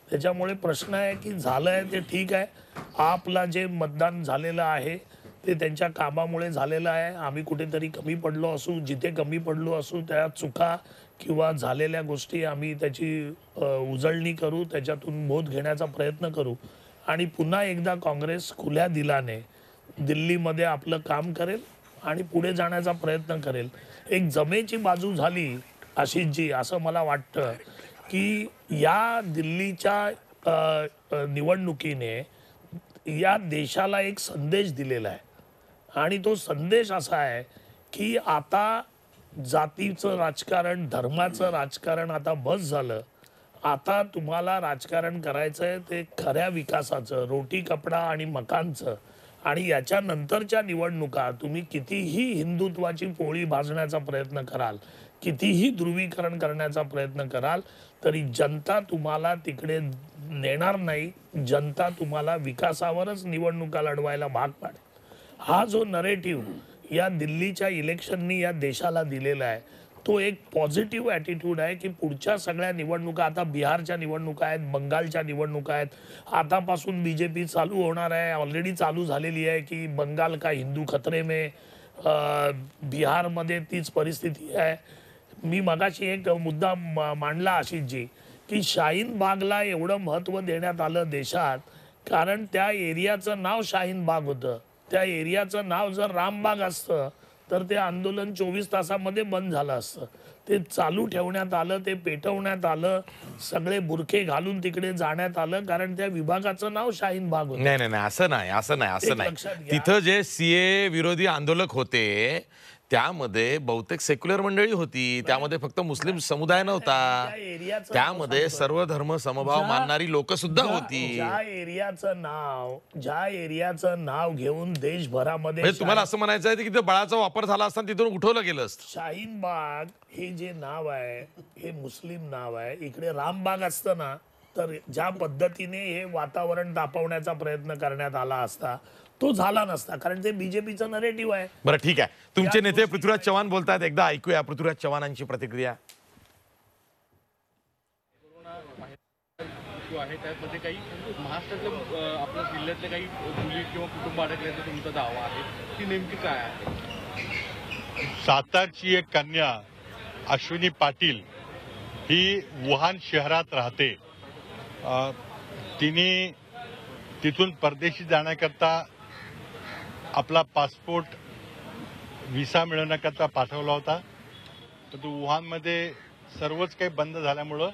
त्याच्यामुळे प्रश्न आहे की झालं आहे ते ठीक आहे आपला जे मतदान झालेलं आहे ते त्यांच्या कामामुळे झालेलं आहे आम्ही कुठेतरी कमी पडलो असू जिथे कमी पडलो असू त्या चुका किंवा झालेल्या गोष्टी आम्ही त्याची उजळणी करू त्याच्यातून बोध घेण्याचा प्रयत्न करू आणि पुन्हा एकदा काँग्रेस खुल्या दिलाने दिल्लीमध्ये आपलं काम करेल आणि पुढे जाण्याचा प्रयत्न करेल एक जमेची बाजू झाली आशिषजी असं मला वाटतं की या दिल्लीच्या निवडणुकीने या देशाला एक संदेश दिलेला आहे आणि तो संदेश असा आहे की आता जातीचं राजकारण धर्माचं राजकारण आता बस झालं आता तुम्हाला राजकारण करायचं आहे ते खऱ्या विकासाचं रोटी कपडा आणि मकांचं आणि नंतरच्या निवडणुका तुम्ही कितीही हिंदुत्वाची पोळी भाजण्याचा प्रयत्न कराल कितीही ध्रुवीकरण करण्याचा प्रयत्न कराल तरी जनता तुम्हाला तिकडे नेणार नाही जनता तुम्हाला विकासावरच निवडणुका लढवायला भाग पाडेल हा जो नरेटिव्ह या दिल्लीच्या इलेक्शननी या देशाला दिलेला आहे तो एक पॉझिटिव्ह ॲटिट्यूड आहे की पुढच्या सगळ्या निवडणुका आता बिहारच्या निवडणुका आहेत बंगालच्या निवडणुका आहेत आतापासून बी जे पी चालू होणार आहे ऑलरेडी चालू झालेली आहे की बंगाल का हिंदू खतरे में बिहारमध्ये तीच परिस्थिती आहे मी मगाशी एक मुद्दा मांडला आशिषजी की शाहीन बागला एवढं महत्त्व देण्यात आलं देशात कारण त्या एरियाचं नाव शाहीन बाग होतं त्या एरियाचं नाव जर रामबाग असतं तर ते आंदोलन चोवीस तासामध्ये बंद झालं असतं ते चालू ठेवण्यात आलं ते पेटवण्यात आलं सगळे बुरखे घालून तिकडे जाण्यात आलं कारण त्या विभागाचं नाव शाहीन बाग नाही नाही नाही असं नाही असं नाही असं नाही तिथं जे सीए विरोधी आंदोलक होते त्यामध्ये बहुतेक सेक्युलर मंडळी होती त्यामध्ये फक्त मुस्लिम समुदाय नव्हता त्यामध्ये सर्व धर्म समभाव मानणारी लोक सुद्धा होती एरियाचं नाव ज्या एरियाचं नाव घेऊन देशभरामध्ये म्हणजे तुम्हाला असं म्हणायचं आहे की बळाचा वापर झाला असताना तिथून उठवलं गेलं शाहीन बाग हे जे नाव आहे हे मुस्लिम नाव आहे इकडे रामबाग असतं ना तर ज्या पद्धतीने हे वातावरण तापवण्याचा प्रयत्न करण्यात आला असता तो झाला नसता कारण ते बीजेपीचा नरेटिव्ह आहे बरं ठीक आहे तुमचे नेते पृथ्वीराज चव्हाण बोलतात एकदा ऐकूया पृथ्वीराज चव्हाणांची प्रतिक्रिया सातारची एक कन्या अश्विनी पाटील ही वुहान शहरात राहते तिने तिथून परदेशी जाण्याकरता आपला पासपोर्ट व्हिसा मिळवण्याकरता पाठवला होता परंतु वुहानमध्ये सर्वच काही बंद झाल्यामुळं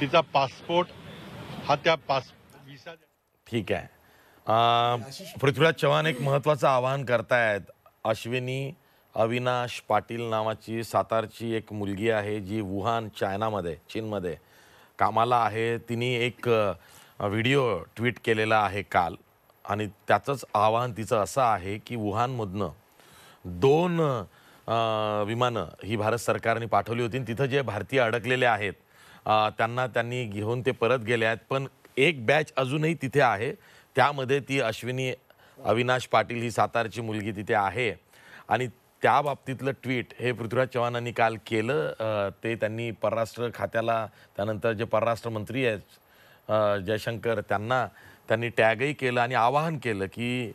तिचा पासपोर्ट हा त्या पास व्हिसा ठीक आहे पृथ्वीराज चव्हाण एक महत्वाचं आवाहन करतायत अश्विनी अविनाश पाटील नावाची सातारची एक मुलगी आहे जी वुहान चायनामध्ये चीनमध्ये कामाला आहे तिने एक व्हिडिओ ट्विट केलेला आहे काल आणि त्याचंच आव्हान तिचं असं आहे की वुहानमधनं दोन विमानं ही भारत सरकारने पाठवली होती तिथं जे भारतीय अडकलेले आहेत त्यांना त्यांनी घेऊन ते परत गेले आहेत पण एक बॅच अजूनही तिथे आहे त्यामध्ये ती अश्विनी अविनाश पाटील ही सातारची मुलगी तिथे आहे आणि त्या बाबतीतलं ट्विट हे पृथ्वीराज चव्हाणांनी काल केलं ते त्यांनी परराष्ट्र खात्याला त्यानंतर जे परराष्ट्र मंत्री आहेत जयशंकर त्यांना त्यांनी टॅगही केलं आणि आवाहन केलं की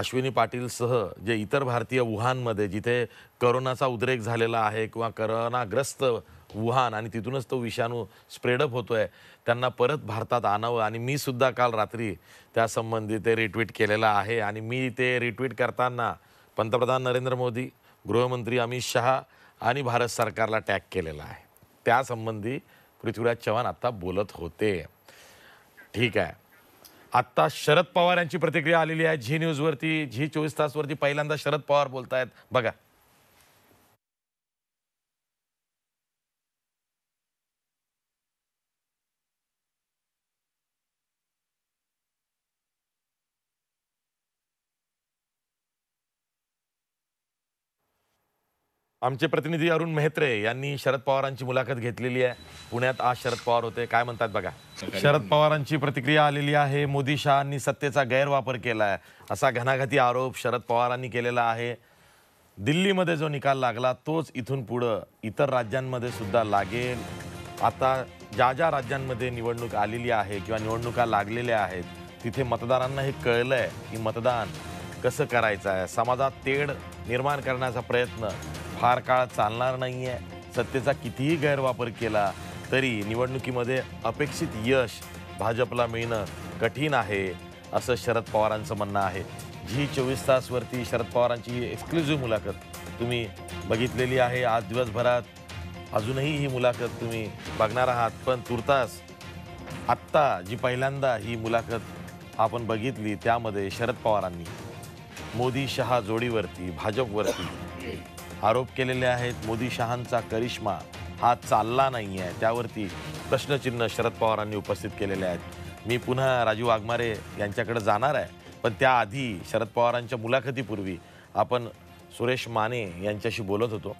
अश्विनी पाटीलसह जे इतर भारतीय वुहानमध्ये जिथे करोनाचा उद्रेक झालेला आहे किंवा करोनाग्रस्त वुहान आणि तिथूनच तो विषाणू स्प्रेडअप होतो आहे त्यांना परत भारतात आणावं आणि मी सुद्धा काल रात्री त्यासंबंधी ते रिट्विट केलेलं आहे आणि मी ते रिट्विट करताना पंतप्रधान नरेंद्र मोदी गृहमंत्री अमित शहा आणि भारत सरकारला टॅग केलेला आहे त्यासंबंधी पृथ्वीराज चव्हाण आत्ता बोलत होते ठीक आहे आत्ता शरद पवार यांची प्रतिक्रिया आलेली आहे झी न्यूजवरती झी चोवीस तासवरती पहिल्यांदा शरद पवार बोलत आहेत बघा आमचे प्रतिनिधी अरुण मेहत्रे यांनी शरद पवारांची मुलाखत घेतलेली आहे पुण्यात आज शरद पवार होते काय म्हणतात बघा शरद पवारांची प्रतिक्रिया आलेली आहे मोदी शहांनी सत्तेचा गैरवापर केला आहे असा घनाघाती आरोप शरद पवारांनी केलेला आहे दिल्लीमध्ये जो निकाल लागला तोच इथून पुढं इतर राज्यांमध्ये सुद्धा लागेल आता ज्या ज्या राज्यांमध्ये निवडणूक आलेली आहे किंवा निवडणुका लागलेल्या आहेत तिथे मतदारांना हे कळलं आहे की मतदान कसं करायचं आहे समाजात तेढ निर्माण करण्याचा प्रयत्न फार काळ चालणार नाही आहे सत्तेचा कितीही गैरवापर केला तरी निवडणुकीमध्ये अपेक्षित यश भाजपला मिळणं कठीण आहे असं शरद पवारांचं म्हणणं आहे जी चोवीस तासवरती शरद पवारांची एक्सक्लुझिव्ह मुलाखत तुम्ही बघितलेली आहे आज दिवसभरात अजूनही ही मुलाखत तुम्ही बघणार आहात पण तुर्तास आत्ता जी पहिल्यांदा ही मुलाखत आपण बघितली त्यामध्ये शरद पवारांनी मोदी शहा जोडीवरती भाजपवरती आरोप केलेले आहेत मोदी शहांचा करिश्मा हा चालला नाही आहे त्यावरती प्रश्नचिन्ह शरद पवारांनी उपस्थित केलेले आहेत मी पुन्हा राजू वाघमारे यांच्याकडे जाणार आहे पण त्याआधी शरद पवारांच्या मुलाखतीपूर्वी आपण सुरेश माने यांच्याशी बोलत होतो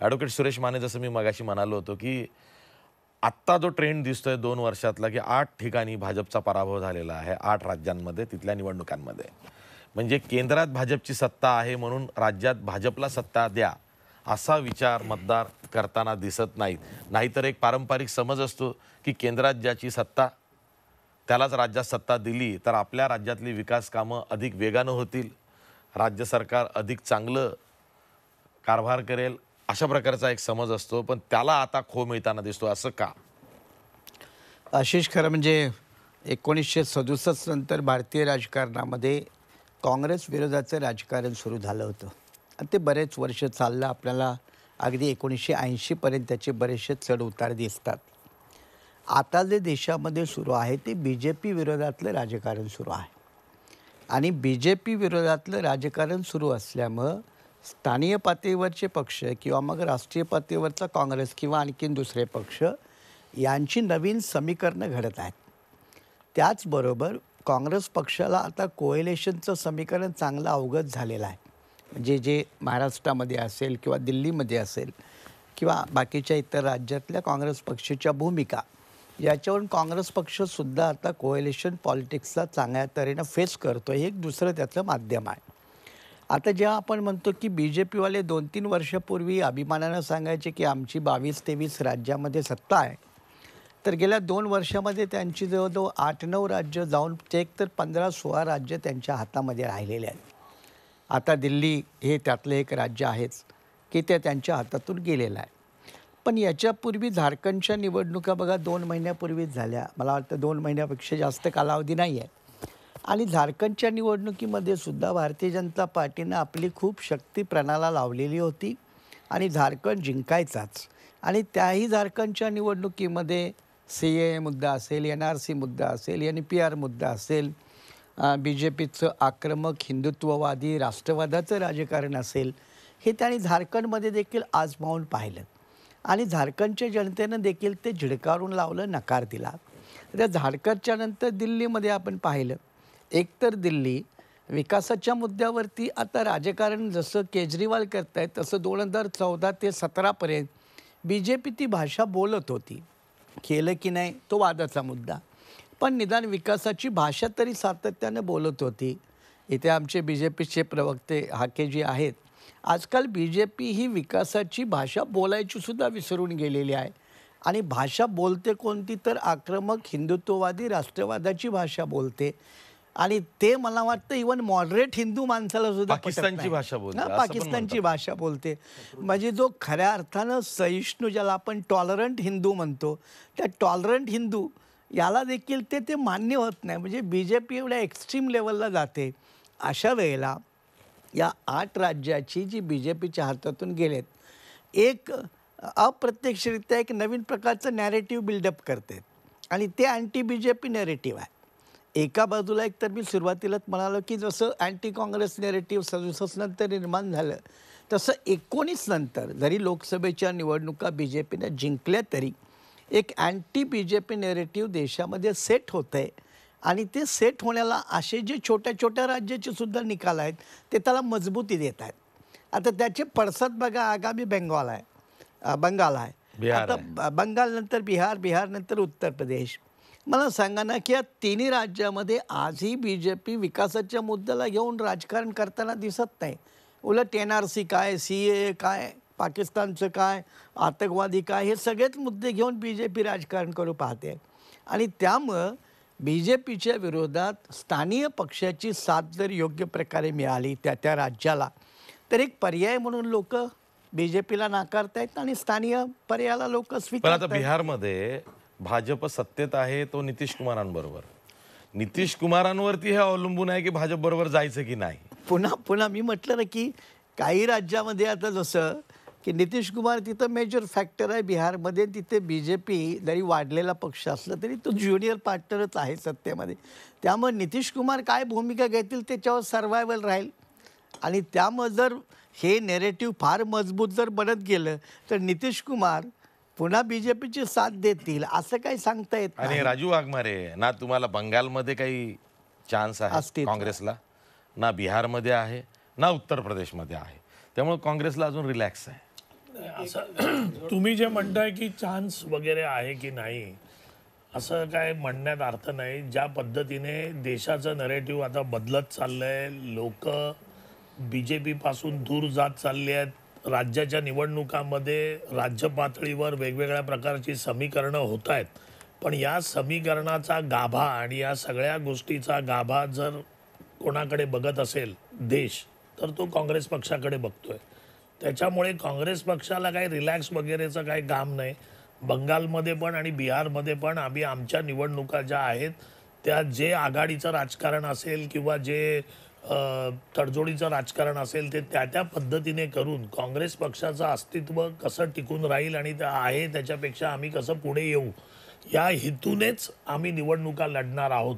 ॲडव्होकेट सुरेश माने जसं मी मगाशी म्हणालो होतो की आत्ता जो ट्रेंड दिसतोय दोन वर्षातला की आठ ठिकाणी भाजपचा पराभव झालेला आहे आठ राज्यांमध्ये तिथल्या निवडणुकांमध्ये म्हणजे केंद्रात भाजपची सत्ता आहे म्हणून राज्यात भाजपला सत्ता द्या असा विचार मतदार करताना दिसत नाहीत नाहीतर एक पारंपरिक समज असतो की केंद्रात ज्याची सत्ता त्यालाच राज्यात सत्ता दिली तर आपल्या राज्यातली विकास कामं अधिक वेगानं होतील राज्य सरकार अधिक चांगलं कारभार करेल अशा प्रकारचा एक समज असतो पण त्याला आता खो मिळताना दिसतो असं का आशिष खरं म्हणजे एकोणीसशे सदुसष्ट नंतर भारतीय राजकारणामध्ये काँग्रेस विरोधाचं राजकारण सुरू झालं होतं ते बरेच वर्ष चाललं आपल्याला अगदी एकोणीसशे ऐंशीपर्यंत त्याचे बरेचसे चढ उतार दिसतात आता जे देशामध्ये सुरू आहे ते बी जे पी विरोधातलं राजकारण सुरू आहे आणि बी जे पी विरोधातलं राजकारण सुरू असल्यामुळं स्थानीय पातळीवरचे पक्ष किंवा मग राष्ट्रीय पातळीवरचा काँग्रेस किंवा आणखीन दुसरे पक्ष यांची नवीन समीकरणं घडत आहेत त्याचबरोबर काँग्रेस पक्षाला आता कोएलेशनचं समीकरण चांगलं अवगत झालेलं आहे जे जे महाराष्ट्रामध्ये असेल किंवा दिल्लीमध्ये असेल किंवा बाकीच्या इतर राज्यातल्या काँग्रेस पक्षाच्या भूमिका याच्यावरून काँग्रेस पक्षसुद्धा आता कोएलेशन पॉलिटिक्सला चांगल्या तऱ्हेनं फेस करतो हे एक दुसरं त्यातलं माध्यम आहे आता जेव्हा आपण म्हणतो की बी जे पीवाले दोन तीन वर्षापूर्वी अभिमानानं सांगायचे की आमची बावीस तेवीस राज्यामध्ये सत्ता आहे तर गेल्या दोन वर्षामध्ये त्यांची जवळजवळ आठ नऊ राज्य जाऊन ते एक तर पंधरा सोळा राज्य त्यांच्या हातामध्ये राहिलेले आहेत आता दिल्ली हे त्यातलं एक राज्य आहेच की ते त्यांच्या हातातून गेलेलं आहे पण याच्यापूर्वी झारखंडच्या निवडणुका बघा दोन महिन्यापूर्वीच झाल्या मला वाटतं दोन महिन्यापेक्षा जास्त कालावधी नाही आहे आणि झारखंडच्या निवडणुकीमध्ये सुद्धा भारतीय जनता पार्टीनं आपली खूप शक्ती प्रणाला लावलेली होती आणि झारखंड जिंकायचाच आणि त्याही झारखंडच्या निवडणुकीमध्ये सी ए मुद्दा असेल एन आर सी मुद्दा असेल एन पी आर मुद्दा असेल बी जे पीचं आक्रमक हिंदुत्ववादी राष्ट्रवादाचं राजकारण असेल हे त्यांनी झारखंडमध्ये देखील आजमावून पाहिलं आणि झारखंडच्या जनतेनं देखील ते झिडकारून लावलं नकार दिला त्या झारखंडच्या नंतर दिल्लीमध्ये आपण पाहिलं एकतर दिल्ली विकासाच्या मुद्द्यावरती आता राजकारण जसं केजरीवाल करत आहेत तसं दोन हजार चौदा ते सतरापर्यंत बी जे पी ती भाषा बोलत होती केलं की नाही तो वादाचा मुद्दा पण निदान विकासाची भाषा तरी सातत्याने बोलत होती इथे आमचे बी जे पीचे प्रवक्ते हाके जी आहेत आजकाल बी जे पी ही विकासाची भाषा बोलायची सुद्धा विसरून गेलेली आहे आणि भाषा बोलते कोणती तर आक्रमक हिंदुत्ववादी राष्ट्रवादाची भाषा बोलते आणि ते मला वाटतं इवन मॉडरेट हिंदू माणसाला सुद्धा पाकिस्तानची भाषा बोलते पाकिस्तानची भाषा बोलते म्हणजे जो खऱ्या अर्थानं सहिष्णू ज्याला आपण टॉलरंट हिंदू म्हणतो त्या टॉलरंट हिंदू याला देखील ते ते मान्य होत नाही म्हणजे बी जे पी एवढ्या एक्स्ट्रीम लेवलला जाते अशा वेळेला या आठ राज्याची जी बी जे पीच्या हातातून गेलेत एक अप्रत्यक्षरित्या एक नवीन प्रकारचं नॅरेटिव्ह बिल्डअप करते आणि ते anti B J P narrative आहे एका बाजूला एक तर मी सुरुवातीलाच म्हणालो की जसं अँटी काँग्रेस नॅरेटिव्ह सदुसष्ट नंतर निर्माण झालं तसं एकोणीस नंतर जरी लोकसभेच्या निवडणुका बी जे पीनं जिंकल्या तरी एक anti B J P narrative देशामध्ये सेट होतं आहे आणि ते सेट होण्याला असे जे छोट्या छोट्या राज्याचे सुद्धा निकाल आहेत ते त्याला मजबूती देत आहेत आता त्याचे पडसाद बघा आगामी बंगाल आहे बंगाल आहे आता बंगालनंतर बिहार बिहारनंतर उत्तर प्रदेश मला सांगा ना की या तिन्ही राज्यामध्ये आजही बी जे पी विकासाच्या मुद्द्याला घेऊन राजकारण करताना दिसत नाही उलट एन आर सी काय सी ए काय पाकिस्तानचं काय आतंकवादी काय हे सगळेच मुद्दे घेऊन बी जे पी राजकारण करू पाहते आणि त्यामुळं बी जे पीच्या विरोधात स्थानीय पक्षाची साथ जर योग्य प्रकारे मिळाली त्या त्या राज्याला तर एक पर्याय म्हणून लोक बी जे पीला नाकारतायत आणि स्थानीय पर्यायाला लोक स्वीकारतात बिहारमध्ये भाजप सत्तेत आहे तो नितीश कुमारांबरोबर नितीश कुमारांवरती हे अवलंबून आहे की भाजप बरोबर जायचं की नाही पुन्हा पुन्हा मी म्हटलं ना की काही राज्यामध्ये आता जसं की नितीश कुमार तिथं मेजर फॅक्टर आहे बिहारमध्ये तिथे बी जे पी जरी वाढलेला पक्ष असला तरी तो ज्युनियर पार्टनरच आहे सत्तेमध्ये त्यामुळे नितीश कुमार काय भूमिका घेतील त्याच्यावर सर्वायवल राहील आणि त्यामुळं जर हे नेरेटिव्ह फार मजबूत जर बनत गेलं तर नितीश कुमार पुन्हा पीची साथ देतील असं काही सांगता येत आणि राजू वाघमारे ना तुम्हाला बंगालमध्ये काही चान्स आहे काँग्रेसला ना बिहारमध्ये आहे ना उत्तर प्रदेशमध्ये आहे त्यामुळे काँग्रेसला अजून रिलॅक्स आहे असं तुम्ही जे म्हणताय की चान्स वगैरे आहे की नाही असं काय म्हणण्यात अर्थ नाही ज्या पद्धतीने देशाचं नरेटिव्ह आता बदलत चाललं आहे लोक बी जे पीपासून दूर जात चालले आहेत राज्याच्या निवडणुकामध्ये राज्य पातळीवर वेगवेगळ्या प्रकारची समीकरणं होत आहेत पण या समीकरणाचा गाभा आणि या सगळ्या गोष्टीचा गाभा जर कोणाकडे बघत असेल देश तर तो काँग्रेस पक्षाकडे बघतोय त्याच्यामुळे काँग्रेस पक्षाला काही रिलॅक्स वगैरेचं काही काम नाही बंगालमध्ये पण आणि बिहारमध्ये पण आम्ही आमच्या निवडणुका ज्या आहेत त्या जे आघाडीचं राजकारण असेल किंवा जे तडजोडीचं राजकारण असेल ते त्या त्या पद्धतीने करून काँग्रेस पक्षाचं अस्तित्व कसं टिकून राहील आणि ते आहे त्याच्यापेक्षा आम्ही कसं पुढे येऊ या हेतूनेच आम्ही निवडणुका लढणार आहोत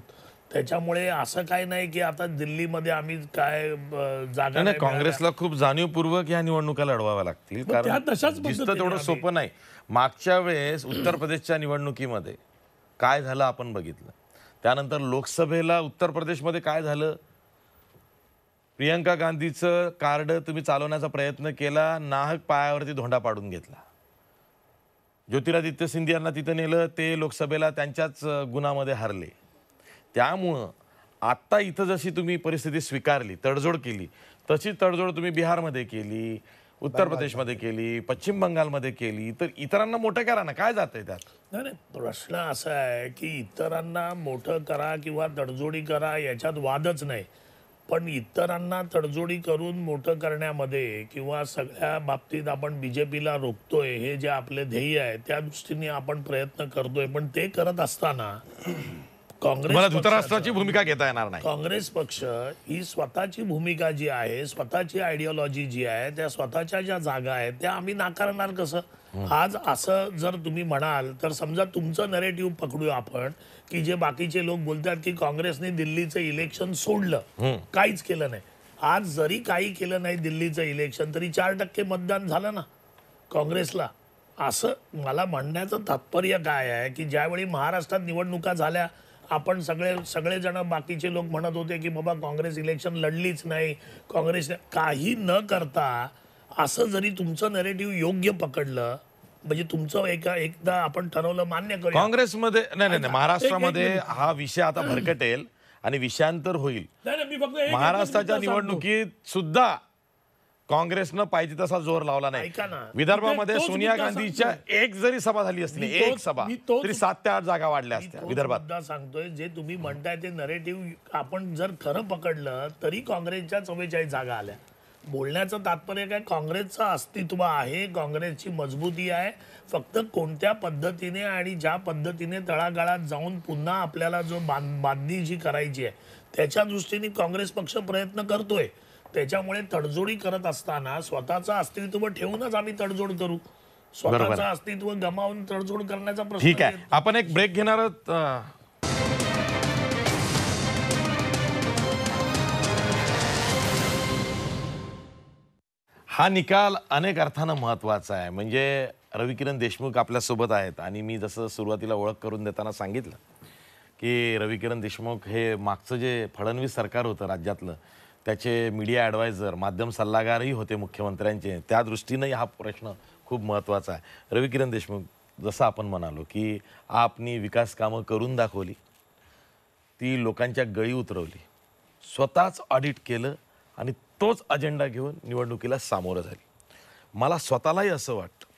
त्याच्यामुळे असं काय नाही की आता दिल्लीमध्ये आम्ही काय जागा काँग्रेसला खूप जाणीवपूर्वक या निवडणुका लढवाव्या लागतील कारण तेवढं सोपं नाही मागच्या वेळेस उत्तर प्रदेशच्या निवडणुकीमध्ये काय झालं आपण बघितलं त्यानंतर लोकसभेला उत्तर प्रदेशमध्ये काय झालं प्रियंका गांधीचं कार्ड तुम्ही चालवण्याचा प्रयत्न केला नाहक पायावरती धोंडा पाडून घेतला ज्योतिरादित्य सिंधियांना तिथं नेलं ते लोकसभेला त्यांच्याच गुणामध्ये हरले त्यामुळं आत्ता इथं जशी तुम्ही परिस्थिती स्वीकारली तडजोड केली तशी तडजोड तुम्ही बिहारमध्ये केली उत्तर प्रदेशमध्ये केली पश्चिम बंगालमध्ये केली तर इतरांना मोठं करा ना काय जात आहे त्यात नाही प्रश्न असा आहे की इतरांना मोठं करा किंवा तडजोडी करा याच्यात वादच नाही पण इतरांना तडजोडी करून मोठं करण्यामध्ये किंवा सगळ्या बाबतीत आपण बी जे पीला रोखतोय हे जे आपले ध्येय आहे त्या दृष्टीने आपण प्रयत्न करतोय पण ते करत असताना काँग्रेस धृतराष्ट्राची भूमिका घेता येणार नाही काँग्रेस पक्ष ही स्वतःची भूमिका जी आहे स्वतःची आयडिओलॉजी जी आहे त्या स्वतःच्या ज्या जागा आहेत त्या आम्ही नाकारणार कसं आज असं जर तुम्ही म्हणाल तर समजा तुमचं नरेटिव्ह पकडू आपण की जे बाकीचे लोक बोलतात की काँग्रेसने दिल्लीचं इलेक्शन सोडलं काहीच केलं नाही आज जरी काही केलं नाही दिल्लीचं इलेक्शन तरी चार टक्के मतदान झालं ना काँग्रेसला असं मला म्हणण्याचं तात्पर्य काय आहे की ज्यावेळी महाराष्ट्रात निवडणुका झाल्या आपण सगळे सगळेजण बाकीचे लोक म्हणत होते की बाबा काँग्रेस इलेक्शन लढलीच नाही काँग्रेस काही न करता असं जरी तुमचं नेरेटिव्ह योग्य पकडलं म्हणजे तुमचं एका एकदा आपण ठरवलं मान्य करू काँग्रेसमध्ये नाही नाही महाराष्ट्रामध्ये हा विषय आता भरकटेल आणि विषयांतर होईल महाराष्ट्राच्या निवडणुकीत सुद्धा काँग्रेसनं पाहिजे तसा जोर लावला नाही विदर्भामध्ये सोनिया गांधीच्या एक जरी सभा झाली असली एक सभा तरी सात ते आठ जागा वाढल्या असत्या विदर्भात सांगतोय जे तुम्ही म्हणताय ते नरेटिव्ह आपण जर खरं पकडलं तरी काँग्रेसच्या चव्वेचाळीस जागा आल्या बोलण्याचं तात्पर्य काय काँग्रेसचं अस्तित्व आहे काँग्रेसची मजबूती आहे फक्त कोणत्या पद्धतीने आणि ज्या पद्धतीने तळागाळात जाऊन पुन्हा आपल्याला जो बांधणी जी करायची आहे त्याच्या दृष्टीने काँग्रेस पक्ष प्रयत्न करतोय त्याच्यामुळे तडजोडी करत असताना स्वतःचा अस्तित्व ठेवूनच आम्ही तडजोड करू स्वतःचं अस्तित्व गमावून तडजोड करण्याचा प्रश्न ठीक आहे आपण एक ब्रेक घेणार हा निकाल अनेक अर्थानं महत्वाचा आहे म्हणजे किरण देशमुख आपल्यासोबत आहेत आणि मी जसं सुरुवातीला ओळख करून देताना सांगितलं की किरण देशमुख हे मागचं जे फडणवीस सरकार होतं राज्यातलं त्याचे मीडिया ॲडवायझर माध्यम सल्लागारही होते मुख्यमंत्र्यांचे त्या दृष्टीने हा प्रश्न खूप महत्त्वाचा आहे रवी किरण देशमुख जसं आपण म्हणालो की आपनी विकास कामं करून दाखवली ती लोकांच्या गळी उतरवली स्वतःच ऑडिट केलं आणि तोच अजेंडा घेऊन निवडणुकीला सामोरं झाली मला स्वतःलाही असं वाटतं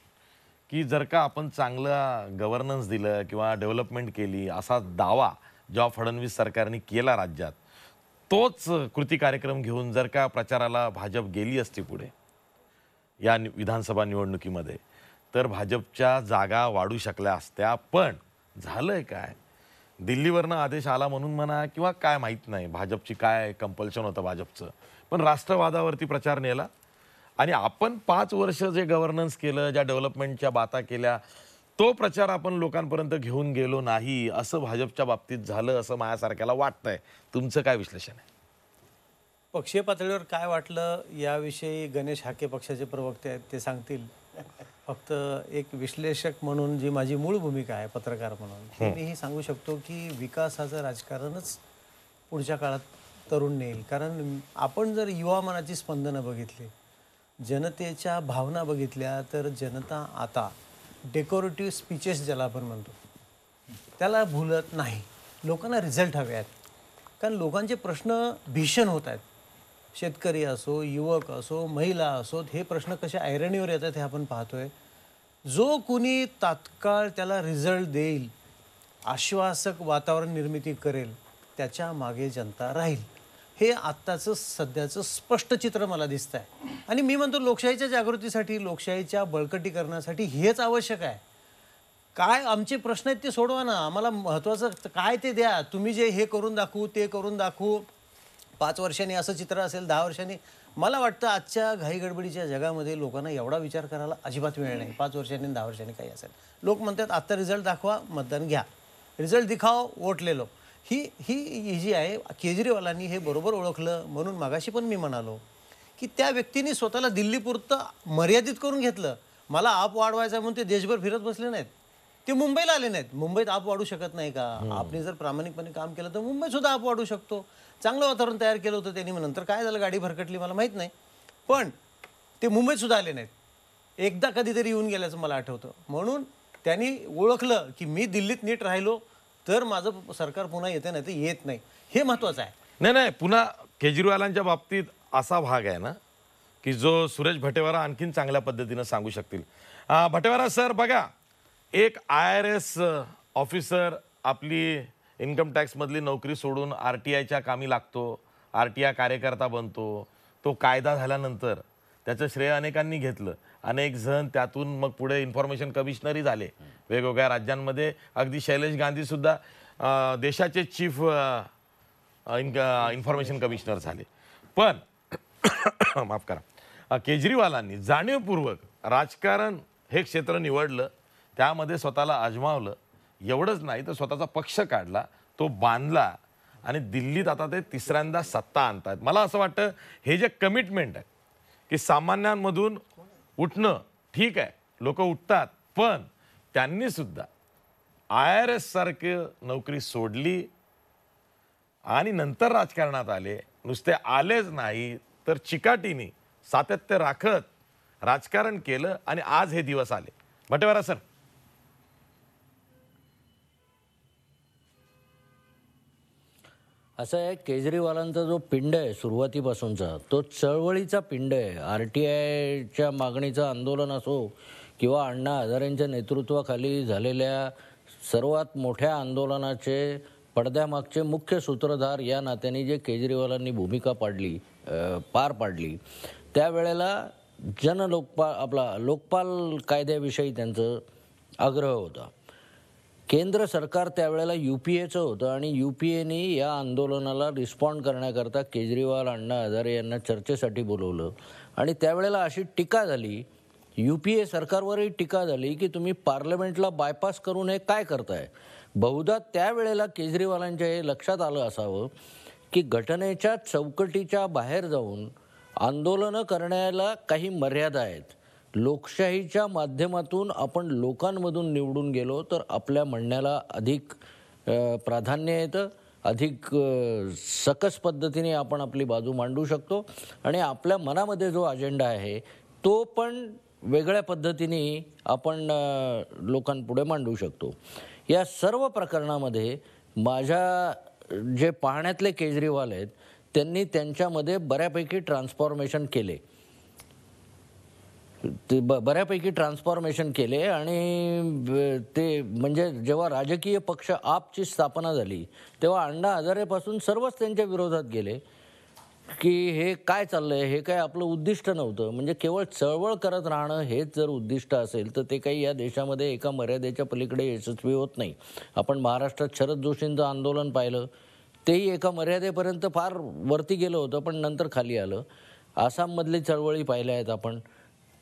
की जर का आपण चांगलं गव्हर्नन्स दिलं किंवा डेव्हलपमेंट केली असा दावा जेव्हा फडणवीस सरकारने केला राज्यात तोच कृती कार्यक्रम घेऊन जर का प्रचाराला भाजप गेली असती पुढे या विधानसभा निवडणुकीमध्ये तर भाजपच्या जागा वाढू शकल्या असत्या पण झालंय काय दिल्लीवरनं आदेश आला म्हणून म्हणा किंवा काय माहीत नाही भाजपची काय कंपल्शन होतं भाजपचं पण राष्ट्रवादावरती प्रचार नेला आणि आपण पाच वर्ष जे गव्हर्नन्स केलं ज्या डेव्हलपमेंटच्या बाता केल्या तो प्रचार आपण लोकांपर्यंत घेऊन गेलो नाही असं भाजपच्या बाबतीत झालं असं माझ्यासारख्याला वाटतंय तुमचं काय विश्लेषण आहे पक्षीय पातळीवर काय वाटलं याविषयी गणेश हाके पक्षाचे प्रवक्ते आहेत ते सांगतील फक्त एक विश्लेषक म्हणून जी माझी मूळ भूमिका आहे पत्रकार म्हणून मीही सांगू शकतो की विकासाचं राजकारणच पुढच्या काळात तरुण नेईल कारण आपण जर युवा मनाची स्पंदनं बघितली जनतेच्या भावना बघितल्या तर जनता आता डेकोरेटिव्ह स्पीचेस ज्याला आपण म्हणतो त्याला भुलत नाही लोकांना रिझल्ट हवे आहेत कारण लोकांचे प्रश्न भीषण होत आहेत शेतकरी असो युवक असो महिला असो हे प्रश्न कसे ऐरणीवर येतात हे आपण पाहतोय जो कुणी तात्काळ त्याला रिझल्ट देईल आश्वासक वातावरण निर्मिती करेल त्याच्या मागे जनता राहील हे आत्ताचं सध्याचं स्पष्ट चित्र मला दिसतं आहे आणि मी म्हणतो लोकशाहीच्या जागृतीसाठी लोकशाहीच्या बळकटीकरणासाठी हेच आवश्यक आहे काय आमचे प्रश्न आहेत ते सोडवा ना आम्हाला महत्त्वाचं काय ते द्या तुम्ही जे हे करून दाखवू ते करून दाखवू पाच वर्षांनी असं चित्र असेल दहा वर्षांनी मला वाटतं आजच्या घाईगडबडीच्या जगामध्ये लोकांना एवढा विचार करायला अजिबात वेळ नाही पाच वर्षांनी दहा वर्षांनी काही असेल लोक म्हणतात आत्ता रिझल्ट दाखवा मतदान घ्या रिझल्ट दिखाव ले लोक ही ही जी आहे केजरीवालांनी हे बरोबर ओळखलं म्हणून मागाशी पण मी म्हणालो की त्या व्यक्तीने स्वतःला दिल्लीपुरतं मर्यादित करून घेतलं मला आप वाढवायचं आहे म्हणून ते देशभर फिरत बसले नाहीत ते मुंबईला आले नाहीत मुंबईत आप वाढू शकत नाही का आपने जर प्रामाणिकपणे काम केलं तर मुंबईत सुद्धा आप वाढू शकतो चांगलं वातावरण तयार केलं होतं त्यांनी नंतर काय झालं गाडी भरकटली मला माहीत नाही पण ते मुंबईतसुद्धा सुद्धा आले नाहीत एकदा कधीतरी येऊन गेल्याचं मला आठवतं म्हणून त्यांनी ओळखलं की मी दिल्लीत नीट राहिलो तर माझं सरकार पुन्हा येते नाही ते येत नाही हे महत्वाचं आहे नाही नाही पुन्हा केजरीवालांच्या बाबतीत असा भाग आहे ना की जो सुरेश भटेवारा आणखीन चांगल्या पद्धतीनं सांगू शकतील भटेवारा सर बघा एक आय आर एस ऑफिसर आपली इन्कम टॅक्समधली नोकरी सोडून आर टी आयच्या कामी लागतो आर टी आय कार्यकर्ता बनतो तो कायदा झाल्यानंतर त्याचं श्रेय अनेकांनी घेतलं अनेक जण त्यातून मग पुढे इन्फॉर्मेशन कमिशनरही झाले वेगवेगळ्या राज्यांमध्ये अगदी शैलेश गांधीसुद्धा देशाचे चीफ इन्फॉर्मेशन कमिशनर झाले पण माफ करा केजरीवालांनी जाणीवपूर्वक राजकारण हे क्षेत्र निवडलं त्यामध्ये स्वतःला आजमावलं एवढंच नाही तर स्वतःचा पक्ष काढला तो बांधला आणि दिल्लीत आता ते तिसऱ्यांदा सत्ता आणतात मला असं वाटतं हे जे कमिटमेंट आहे की सामान्यांमधून उठणं ठीक आहे लोक उठतात पण त्यांनी सुद्धा आय आर एस सारखी नोकरी सोडली आणि नंतर राजकारणात आले नुसते आलेच नाही तर चिकाटीने सातत्य राखत राजकारण केलं आणि आज हे दिवस आले भटेवारा सर असं आहे केजरीवालांचा जो पिंड आहे सुरुवातीपासूनचा तो चळवळीचा पिंड आहे आर टी आयच्या मागणीचं आंदोलन असो किंवा अण्णा हजारेंच्या नेतृत्वाखाली झालेल्या सर्वात मोठ्या आंदोलनाचे पडद्यामागचे मुख्य सूत्रधार या नात्याने जे केजरीवालांनी भूमिका पाडली पार पाडली त्यावेळेला जनलोकपाल आपला लोकपाल कायद्याविषयी त्यांचं आग्रह होता केंद्र सरकार त्यावेळेला यू पी एचं होतं आणि यू पी एनी या आंदोलनाला रिस्पॉन्ड करण्याकरता केजरीवाल अण्णा हजारे यांना चर्चेसाठी बोलवलं आणि त्यावेळेला अशी टीका झाली यू पी ए सरकारवरही टीका झाली की तुम्ही पार्लमेंटला बायपास करून हे काय करताय बहुधा त्यावेळेला केजरीवालांच्या हे लक्षात आलं असावं की घटनेच्या चौकटीच्या बाहेर जाऊन आंदोलनं करण्याला काही मर्यादा आहेत लोकशाहीच्या माध्यमातून आपण लोकांमधून निवडून गेलो तर आपल्या म्हणण्याला अधिक प्राधान्य येतं अधिक सकस पद्धतीने आपण आपली बाजू मांडू शकतो आणि आपल्या मनामध्ये जो अजेंडा आहे तो पण वेगळ्या पद्धतीने आपण लोकांपुढे मांडू शकतो या सर्व प्रकरणामध्ये माझ्या जे पाहण्यातले केजरीवाल आहेत त्यांनी त्यांच्यामध्ये बऱ्यापैकी ट्रान्सफॉर्मेशन केले ते ब बऱ्यापैकी ट्रान्सफॉर्मेशन केले आणि ते म्हणजे जेव्हा राजकीय पक्ष आपची स्थापना झाली तेव्हा अण्णा हजारेपासून सर्वच त्यांच्या विरोधात गेले की हे काय आहे हे काय आपलं उद्दिष्ट नव्हतं म्हणजे केवळ चळवळ करत राहणं हेच जर उद्दिष्ट असेल तर ते काही या देशामध्ये एका मर्यादेच्या पलीकडे यशस्वी होत नाही आपण महाराष्ट्रात शरद जोशींचं आंदोलन पाहिलं तेही एका मर्यादेपर्यंत फार वरती गेलं होतं पण नंतर खाली आलं आसाममधली चळवळी पाहिल्या आहेत आपण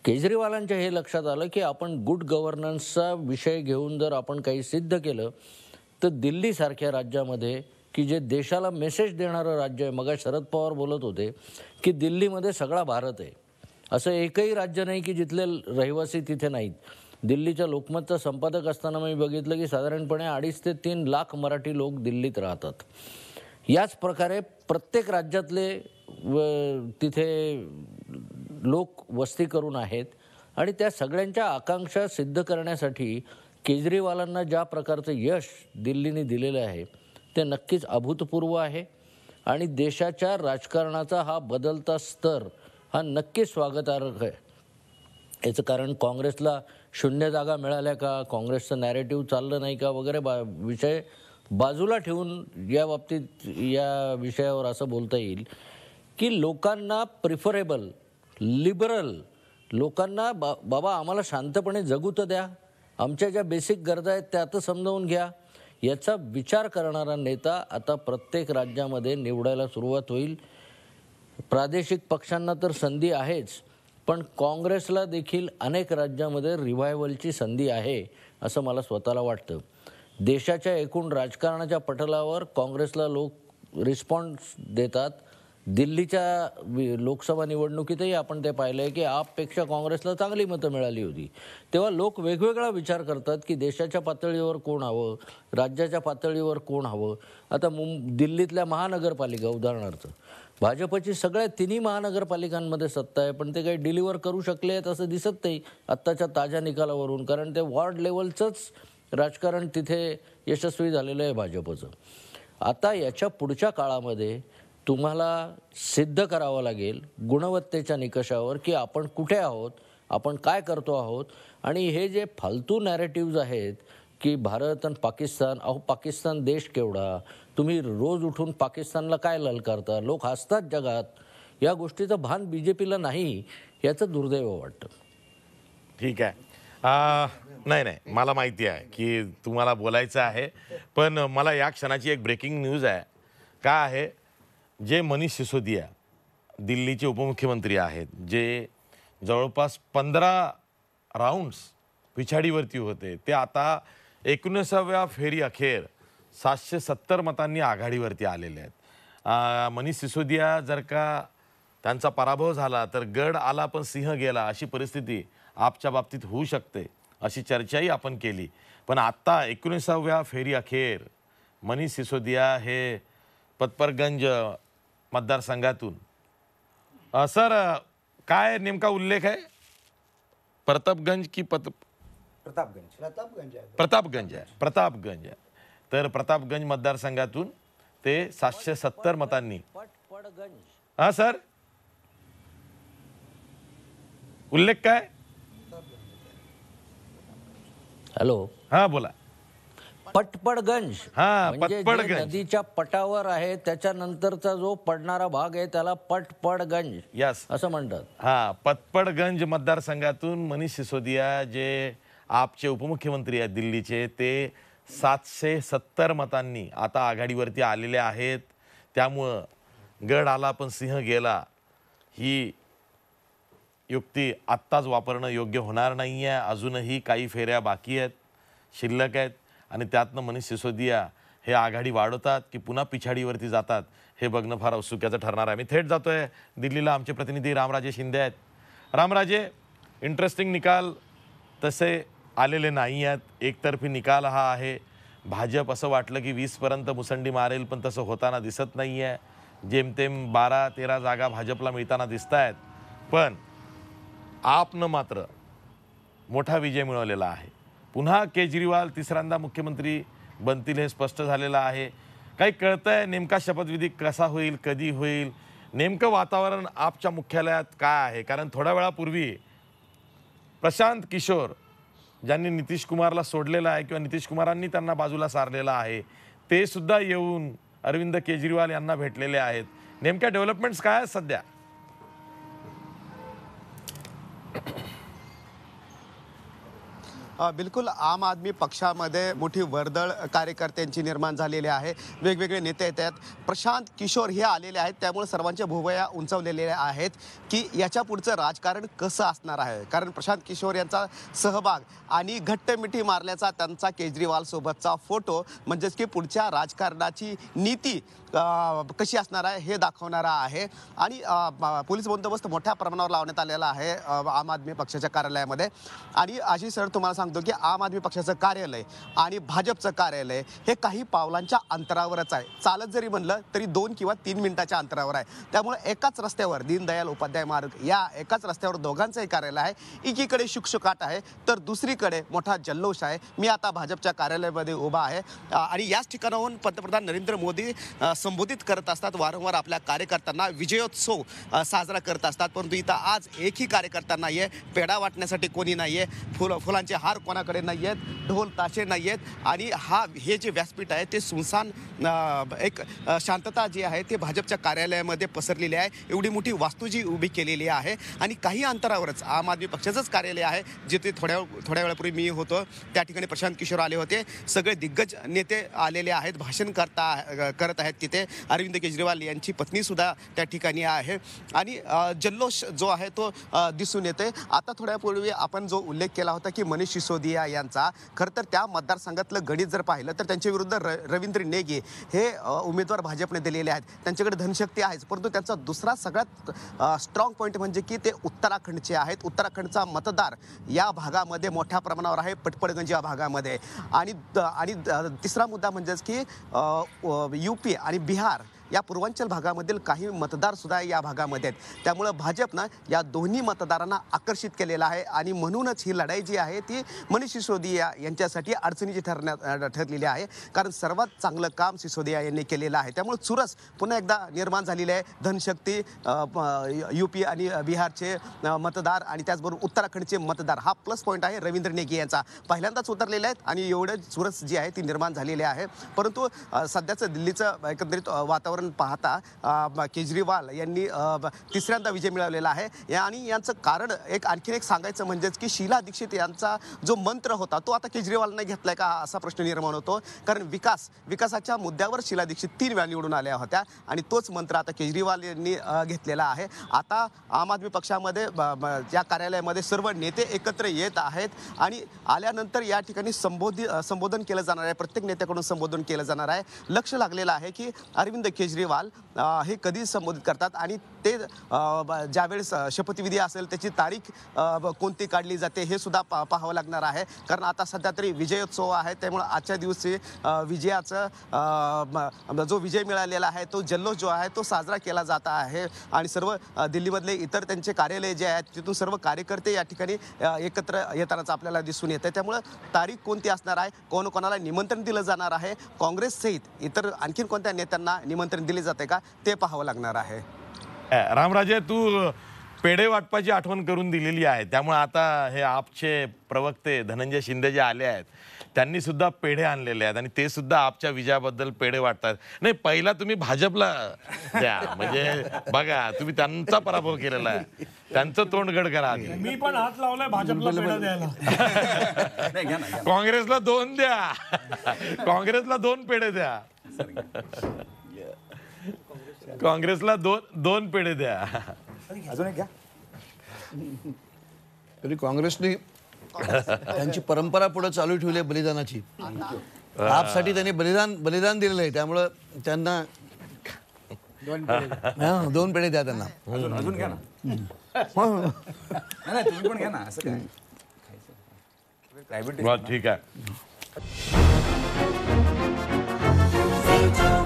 केजरीवालांच्या हे लक्षात आलं की आपण गुड गव्हर्नन्सचा विषय घेऊन जर आपण काही सिद्ध केलं तर दिल्लीसारख्या राज्यामध्ये की जे देशाला मेसेज देणारं राज्य आहे मग शरद पवार बोलत होते की दिल्लीमध्ये सगळा भारत आहे असं एकही राज्य नाही की जिथले रहिवासी तिथे नाहीत दिल्लीच्या लोकमतचा संपादक असताना मी बघितलं की साधारणपणे अडीच ते तीन लाख मराठी लोक दिल्लीत राहतात याच प्रकारे प्रत्येक राज्यातले तिथे लोक वस्ती करून आहेत आणि त्या सगळ्यांच्या आकांक्षा सिद्ध करण्यासाठी केजरीवालांना ज्या प्रकारचं यश दिल्लीने दिलेलं आहे ते नक्कीच अभूतपूर्व आहे आणि देशाच्या राजकारणाचा हा बदलता स्तर हा नक्कीच स्वागतार्ह आहे याचं कारण काँग्रेसला शून्य जागा मिळाल्या का काँग्रेसचं नॅरेटिव्ह चाललं नाही का वगैरे बा विषय बाजूला ठेवून या बाबतीत या विषयावर असं बोलता येईल की लोकांना प्रिफरेबल लिबरल लोकांना बा बाबा आम्हाला शांतपणे जगू तर द्या आमच्या ज्या बेसिक गरजा आहेत त्या तर समजावून घ्या याचा विचार करणारा नेता आता प्रत्येक राज्यामध्ये निवडायला सुरुवात होईल प्रादेशिक पक्षांना तर संधी आहेच पण काँग्रेसला देखील अनेक राज्यामध्ये रिव्हायवलची संधी आहे असं मला स्वतःला वाटतं देशाच्या एकूण राजकारणाच्या पटलावर काँग्रेसला लोक रिस्पॉन्स देतात दिल्लीच्या लोकसभा निवडणुकीतही आपण ते पाहिलं आहे की आपपेक्षा काँग्रेसला चांगली मतं मिळाली होती तेव्हा लोक वेगवेगळा विचार करतात की देशाच्या पातळीवर कोण हवं राज्याच्या पातळीवर कोण हवं आता मुं दिल्लीतल्या महानगरपालिका उदाहरणार्थ भाजपची सगळ्या तिन्ही महानगरपालिकांमध्ये सत्ता आहे पण ते काही डिलिव्हर करू शकले आहेत असं दिसत नाही आत्ताच्या ताज्या निकालावरून कारण ते वॉर्ड लेवलचंच राजकारण तिथे यशस्वी झालेलं आहे भाजपचं आता याच्या पुढच्या काळामध्ये तुम्हाला सिद्ध करावं लागेल गुणवत्तेच्या निकषावर की आपण कुठे आहोत आपण काय करतो आहोत आणि हे जे फालतू नॅरेटिव्ज आहेत की भारत आणि पाकिस्तान अहो पाकिस्तान देश केवढा तुम्ही रोज उठून पाकिस्तानला काय ललकारता लोक हसतात जगात या गोष्टीचं भान बी जे पीला नाही याचं दुर्दैव वाटतं ठीक आहे नाही नाही मला माहिती आहे की तुम्हाला बोलायचं आहे पण मला या क्षणाची एक ब्रेकिंग न्यूज आहे का आहे जे मनीष सिसोदिया दिल्लीचे उपमुख्यमंत्री आहेत जे जवळपास पंधरा राऊंड्स पिछाडीवरती होते ते आता एकोणीसाव्या फेरी अखेर सातशे सत्तर मतांनी आघाडीवरती आलेले आहेत मनीष सिसोदिया जर का त्यांचा पराभव झाला तर गड आला पण सिंह गेला अशी परिस्थिती आपच्या बाबतीत होऊ शकते अशी चर्चाही आपण केली पण आत्ता एकोणीसाव्या फेरी अखेर मनीष सिसोदिया हे पत्परगंज मतदारसंघातून सर काय नेमका उल्लेख आहे प्रतापगंज की पत प्रतापगंज प्रतापगंज आहे प्रतापगंज आहे प्रतापगंज आहे तर प्रतापगंज मतदारसंघातून ते सातशे सत्तर मतांनी हा सर उल्लेख काय हॅलो हा बोला पटपडगंज हा म्हणजे पटपडगंज नदीच्या पटावर आहे त्याच्यानंतरचा जो पडणारा भाग आहे त्याला पटपडगंज यस असं म्हणतात हा पटपडगंज मतदारसंघातून मनीष सिसोदिया जे आपचे उपमुख्यमंत्री आहेत दिल्लीचे ते सातशे सत्तर मतांनी आता आघाडीवरती आलेले आहेत त्यामुळं गड आला पण सिंह गेला ही युक्ती आत्ताच वापरणं योग्य होणार नाही आहे अजूनही काही फेऱ्या बाकी आहेत शिल्लक आहेत आणि त्यातनं मनीष सिसोदिया हे आघाडी वाढवतात की पुन्हा पिछाडीवरती जातात हे बघणं फार औत्सुक्याचं ठरणार आहे मी थेट जातो आहे दिल्लीला आमचे प्रतिनिधी रामराजे शिंदे आहेत रामराजे इंटरेस्टिंग निकाल तसे आलेले नाही आहेत एकतर्फी निकाल हा आहे भाजप असं वाटलं की वीसपर्यंत मुसंडी मारेल पण तसं होताना दिसत नाही आहे जेमतेम बारा तेरा जागा भाजपला मिळताना दिसत आहेत पण आपनं मात्र मोठा विजय मिळवलेला आहे पुन्हा केजरीवाल तिसऱ्यांदा मुख्यमंत्री बनतील हे स्पष्ट झालेलं आहे काही कळतं आहे नेमका शपथविधी कसा होईल कधी होईल नेमकं वातावरण आपच्या मुख्यालयात काय आहे कारण थोड्या वेळापूर्वी प्रशांत किशोर ज्यांनी नितीश कुमारला सोडलेलं आहे किंवा नितीश कुमारांनी त्यांना बाजूला सारलेलं आहे ते सुद्धा येऊन अरविंद केजरीवाल यांना भेटलेले आहेत नेमक्या डेव्हलपमेंट्स काय आहेत सध्या बिलकुल आम आदमी पक्षामध्ये मोठी वर्दळ कार्यकर्त्यांची निर्माण झालेली आहे वेगवेगळे नेते येतात आहेत प्रशांत किशोर हे आलेले आहेत त्यामुळे सर्वांच्या भुवया उंचावलेल्या आहेत की याच्या पुढचं राजकारण कसं असणार आहे कारण प्रशांत किशोर यांचा सहभाग आणि घट्ट मिठी मारल्याचा त्यांचा केजरीवालसोबतचा फोटो म्हणजेच की पुढच्या राजकारणाची नीती कशी असणार आहे हे दाखवणारा आहे आणि पोलीस बंदोबस्त मोठ्या प्रमाणावर लावण्यात आलेला आहे आम आदमी पक्षाच्या कार्यालयामध्ये आणि अशी सर तुम्हाला सांग सांगतो की आम आदमी पक्षाचं कार्यालय आणि भाजपचं कार्यालय हे काही पावलांच्या अंतरावरच आहे चालत जरी म्हणलं तरी दोन किंवा तीन मिनिटाच्या अंतरावर आहे त्यामुळे एकाच रस्त्यावर दीनदयाल उपाध्याय मार्ग या एकाच रस्त्यावर दोघांचंही कार्यालय आहे एकीकडे शुकशुकाट आहे तर दुसरीकडे मोठा जल्लोष आहे मी आता भाजपच्या कार्यालयामध्ये उभा आहे आणि याच ठिकाणाहून पंतप्रधान नरेंद्र मोदी संबोधित करत असतात वारंवार आपल्या कार्यकर्त्यांना विजयोत्सव साजरा करत असतात परंतु इथं आज एकही कार्यकर्ता नाही आहे पेढा वाटण्यासाठी कोणी नाही आहे फुल फुलांचे हार कोणाकडे नाही आहेत ढोल ताशे नाही आहेत आणि हा हे जे व्यासपीठ आहे ते सुनसान एक शांतता जी आहे ते भाजपच्या कार्यालयामध्ये पसरलेली आहे एवढी मोठी वास्तू जी उभी केलेली आहे आणि काही अंतरावरच आम आदमी पक्षाचंच कार्यालय आहे जिथे थोड्या थोड्या वेळापूर्वी मी होतो त्या ठिकाणी प्रशांत किशोर आले होते सगळे दिग्गज नेते आलेले आहेत भाषण करता करत आहेत तिथे अरविंद केजरीवाल यांची पत्नीसुद्धा त्या ठिकाणी आहे आणि जल्लोष जो आहे तो दिसून येते आता थोड्यापूर्वी आपण जो उल्लेख केला होता की मनीष सिसोदिया यांचा खरं तर त्या मतदारसंघातलं गणित जर पाहिलं तर त्यांच्याविरुद्ध र रवींद्र नेगे हे उमेदवार भाजपने दिलेले आहेत त्यांच्याकडे धनशक्ती आहेच परंतु त्यांचा दुसरा सगळ्यात स्ट्रॉंग पॉईंट म्हणजे की ते उत्तराखंडचे आहेत उत्तराखंडचा मतदार या भागामध्ये मोठ्या प्रमाणावर आहे पटपडगंज या भागामध्ये आणि आणि तिसरा मुद्दा म्हणजेच की यू पी आणि बिहार या पूर्वांचल भागामधील काही मतदारसुद्धा या भागामध्ये आहेत त्यामुळं भाजपनं या दोन्ही मतदारांना आकर्षित केलेलं आहे आणि म्हणूनच ही लढाई जी आहे ती मनीष सिसोदिया यांच्यासाठी अडचणीची ठरण्यात ठरलेली आहे कारण सर्वात चांगलं काम सिसोदिया यांनी केलेलं आहे त्यामुळे चुरस पुन्हा एकदा निर्माण झालेली आहे धनशक्ती यूपी आणि बिहारचे मतदार आणि त्याचबरोबर उत्तराखंडचे मतदार हा प्लस पॉईंट आहे रवींद्र नेगी यांचा पहिल्यांदाच उतरलेले आहेत आणि एवढे चुरस जी आहे ती निर्माण झालेली आहे परंतु सध्याचं दिल्लीचं एकंदरीत वातावरण वातावरण पाहता केजरीवाल यांनी तिसऱ्यांदा विजय मिळवलेला आहे आणि यांचं कारण एक आणखीन एक सांगायचं म्हणजेच की शीला दीक्षित यांचा जो मंत्र होता तो आता केजरीवालने घेतलाय का असा प्रश्न निर्माण होतो कारण विकास विकासाच्या मुद्द्यावर शीला दीक्षित तीन वेळा निवडून आल्या होत्या आणि तोच मंत्र आता केजरीवाल यांनी घेतलेला आहे आता आम आदमी पक्षामध्ये या कार्यालयामध्ये सर्व नेते एकत्र येत आहेत आणि आल्यानंतर या ठिकाणी संबोधित संबोधन केलं जाणार आहे प्रत्येक नेत्याकडून संबोधन केलं जाणार आहे लक्ष लागलेलं आहे की अरविंद केजरीवाल केजरीवाल हे कधी संबोधित करतात आणि ते ज्यावेळेस शपथविधी असेल त्याची तारीख कोणती काढली जाते हे सुद्धा पा पाहावं लागणार आहे कारण आता सध्या तरी विजयोत्सव आहे त्यामुळं आजच्या दिवशी विजयाचं जो विजय मिळालेला आहे तो जल्लोष जो आहे तो साजरा केला जात आहे आणि सर्व दिल्लीमधले इतर त्यांचे कार्यालय जे आहेत तिथून सर्व कार्यकर्ते या ठिकाणी एकत्र येतानाच आपल्याला दिसून येतं त्यामुळं तारीख कोणती असणार आहे कोण कोणाला निमंत्रण दिलं जाणार आहे काँग्रेससहित इतर आणखीन कोणत्या नेत्यांना निमंत्रण दिले जाते का ते पाहावं लागणार आहे रामराजे तू पेढे वाटपाची आठवण करून दिलेली आहे त्यामुळे आता हे आपचे प्रवक्ते धनंजय शिंदे जे आले आहेत त्यांनी सुद्धा पेढे आणलेले आहेत आणि ते सुद्धा आपच्या विजयाबद्दल पेढे वाटतात नाही पहिला तुम्ही भाजपला द्या म्हणजे बघा तुम्ही त्यांचा पराभव केलेला आहे त्यांचं तोंडगड करा मी पण हात लावलाय भाजपला काँग्रेसला दोन द्या काँग्रेसला दोन पेढे द्या काँग्रेसला दोन दोन पेढे द्या अजून एक घ्या तरी काँग्रेसने त्यांची परंपरा पुढे चालू ठेवली आहे बलिदानाची आपसाठी त्यांनी बलिदान बलिदान दिलेलं आहे त्यामुळं त्यांना दोन पेढे द्या त्यांना अजून घ्या ना पण घ्या ना असं ठीक आहे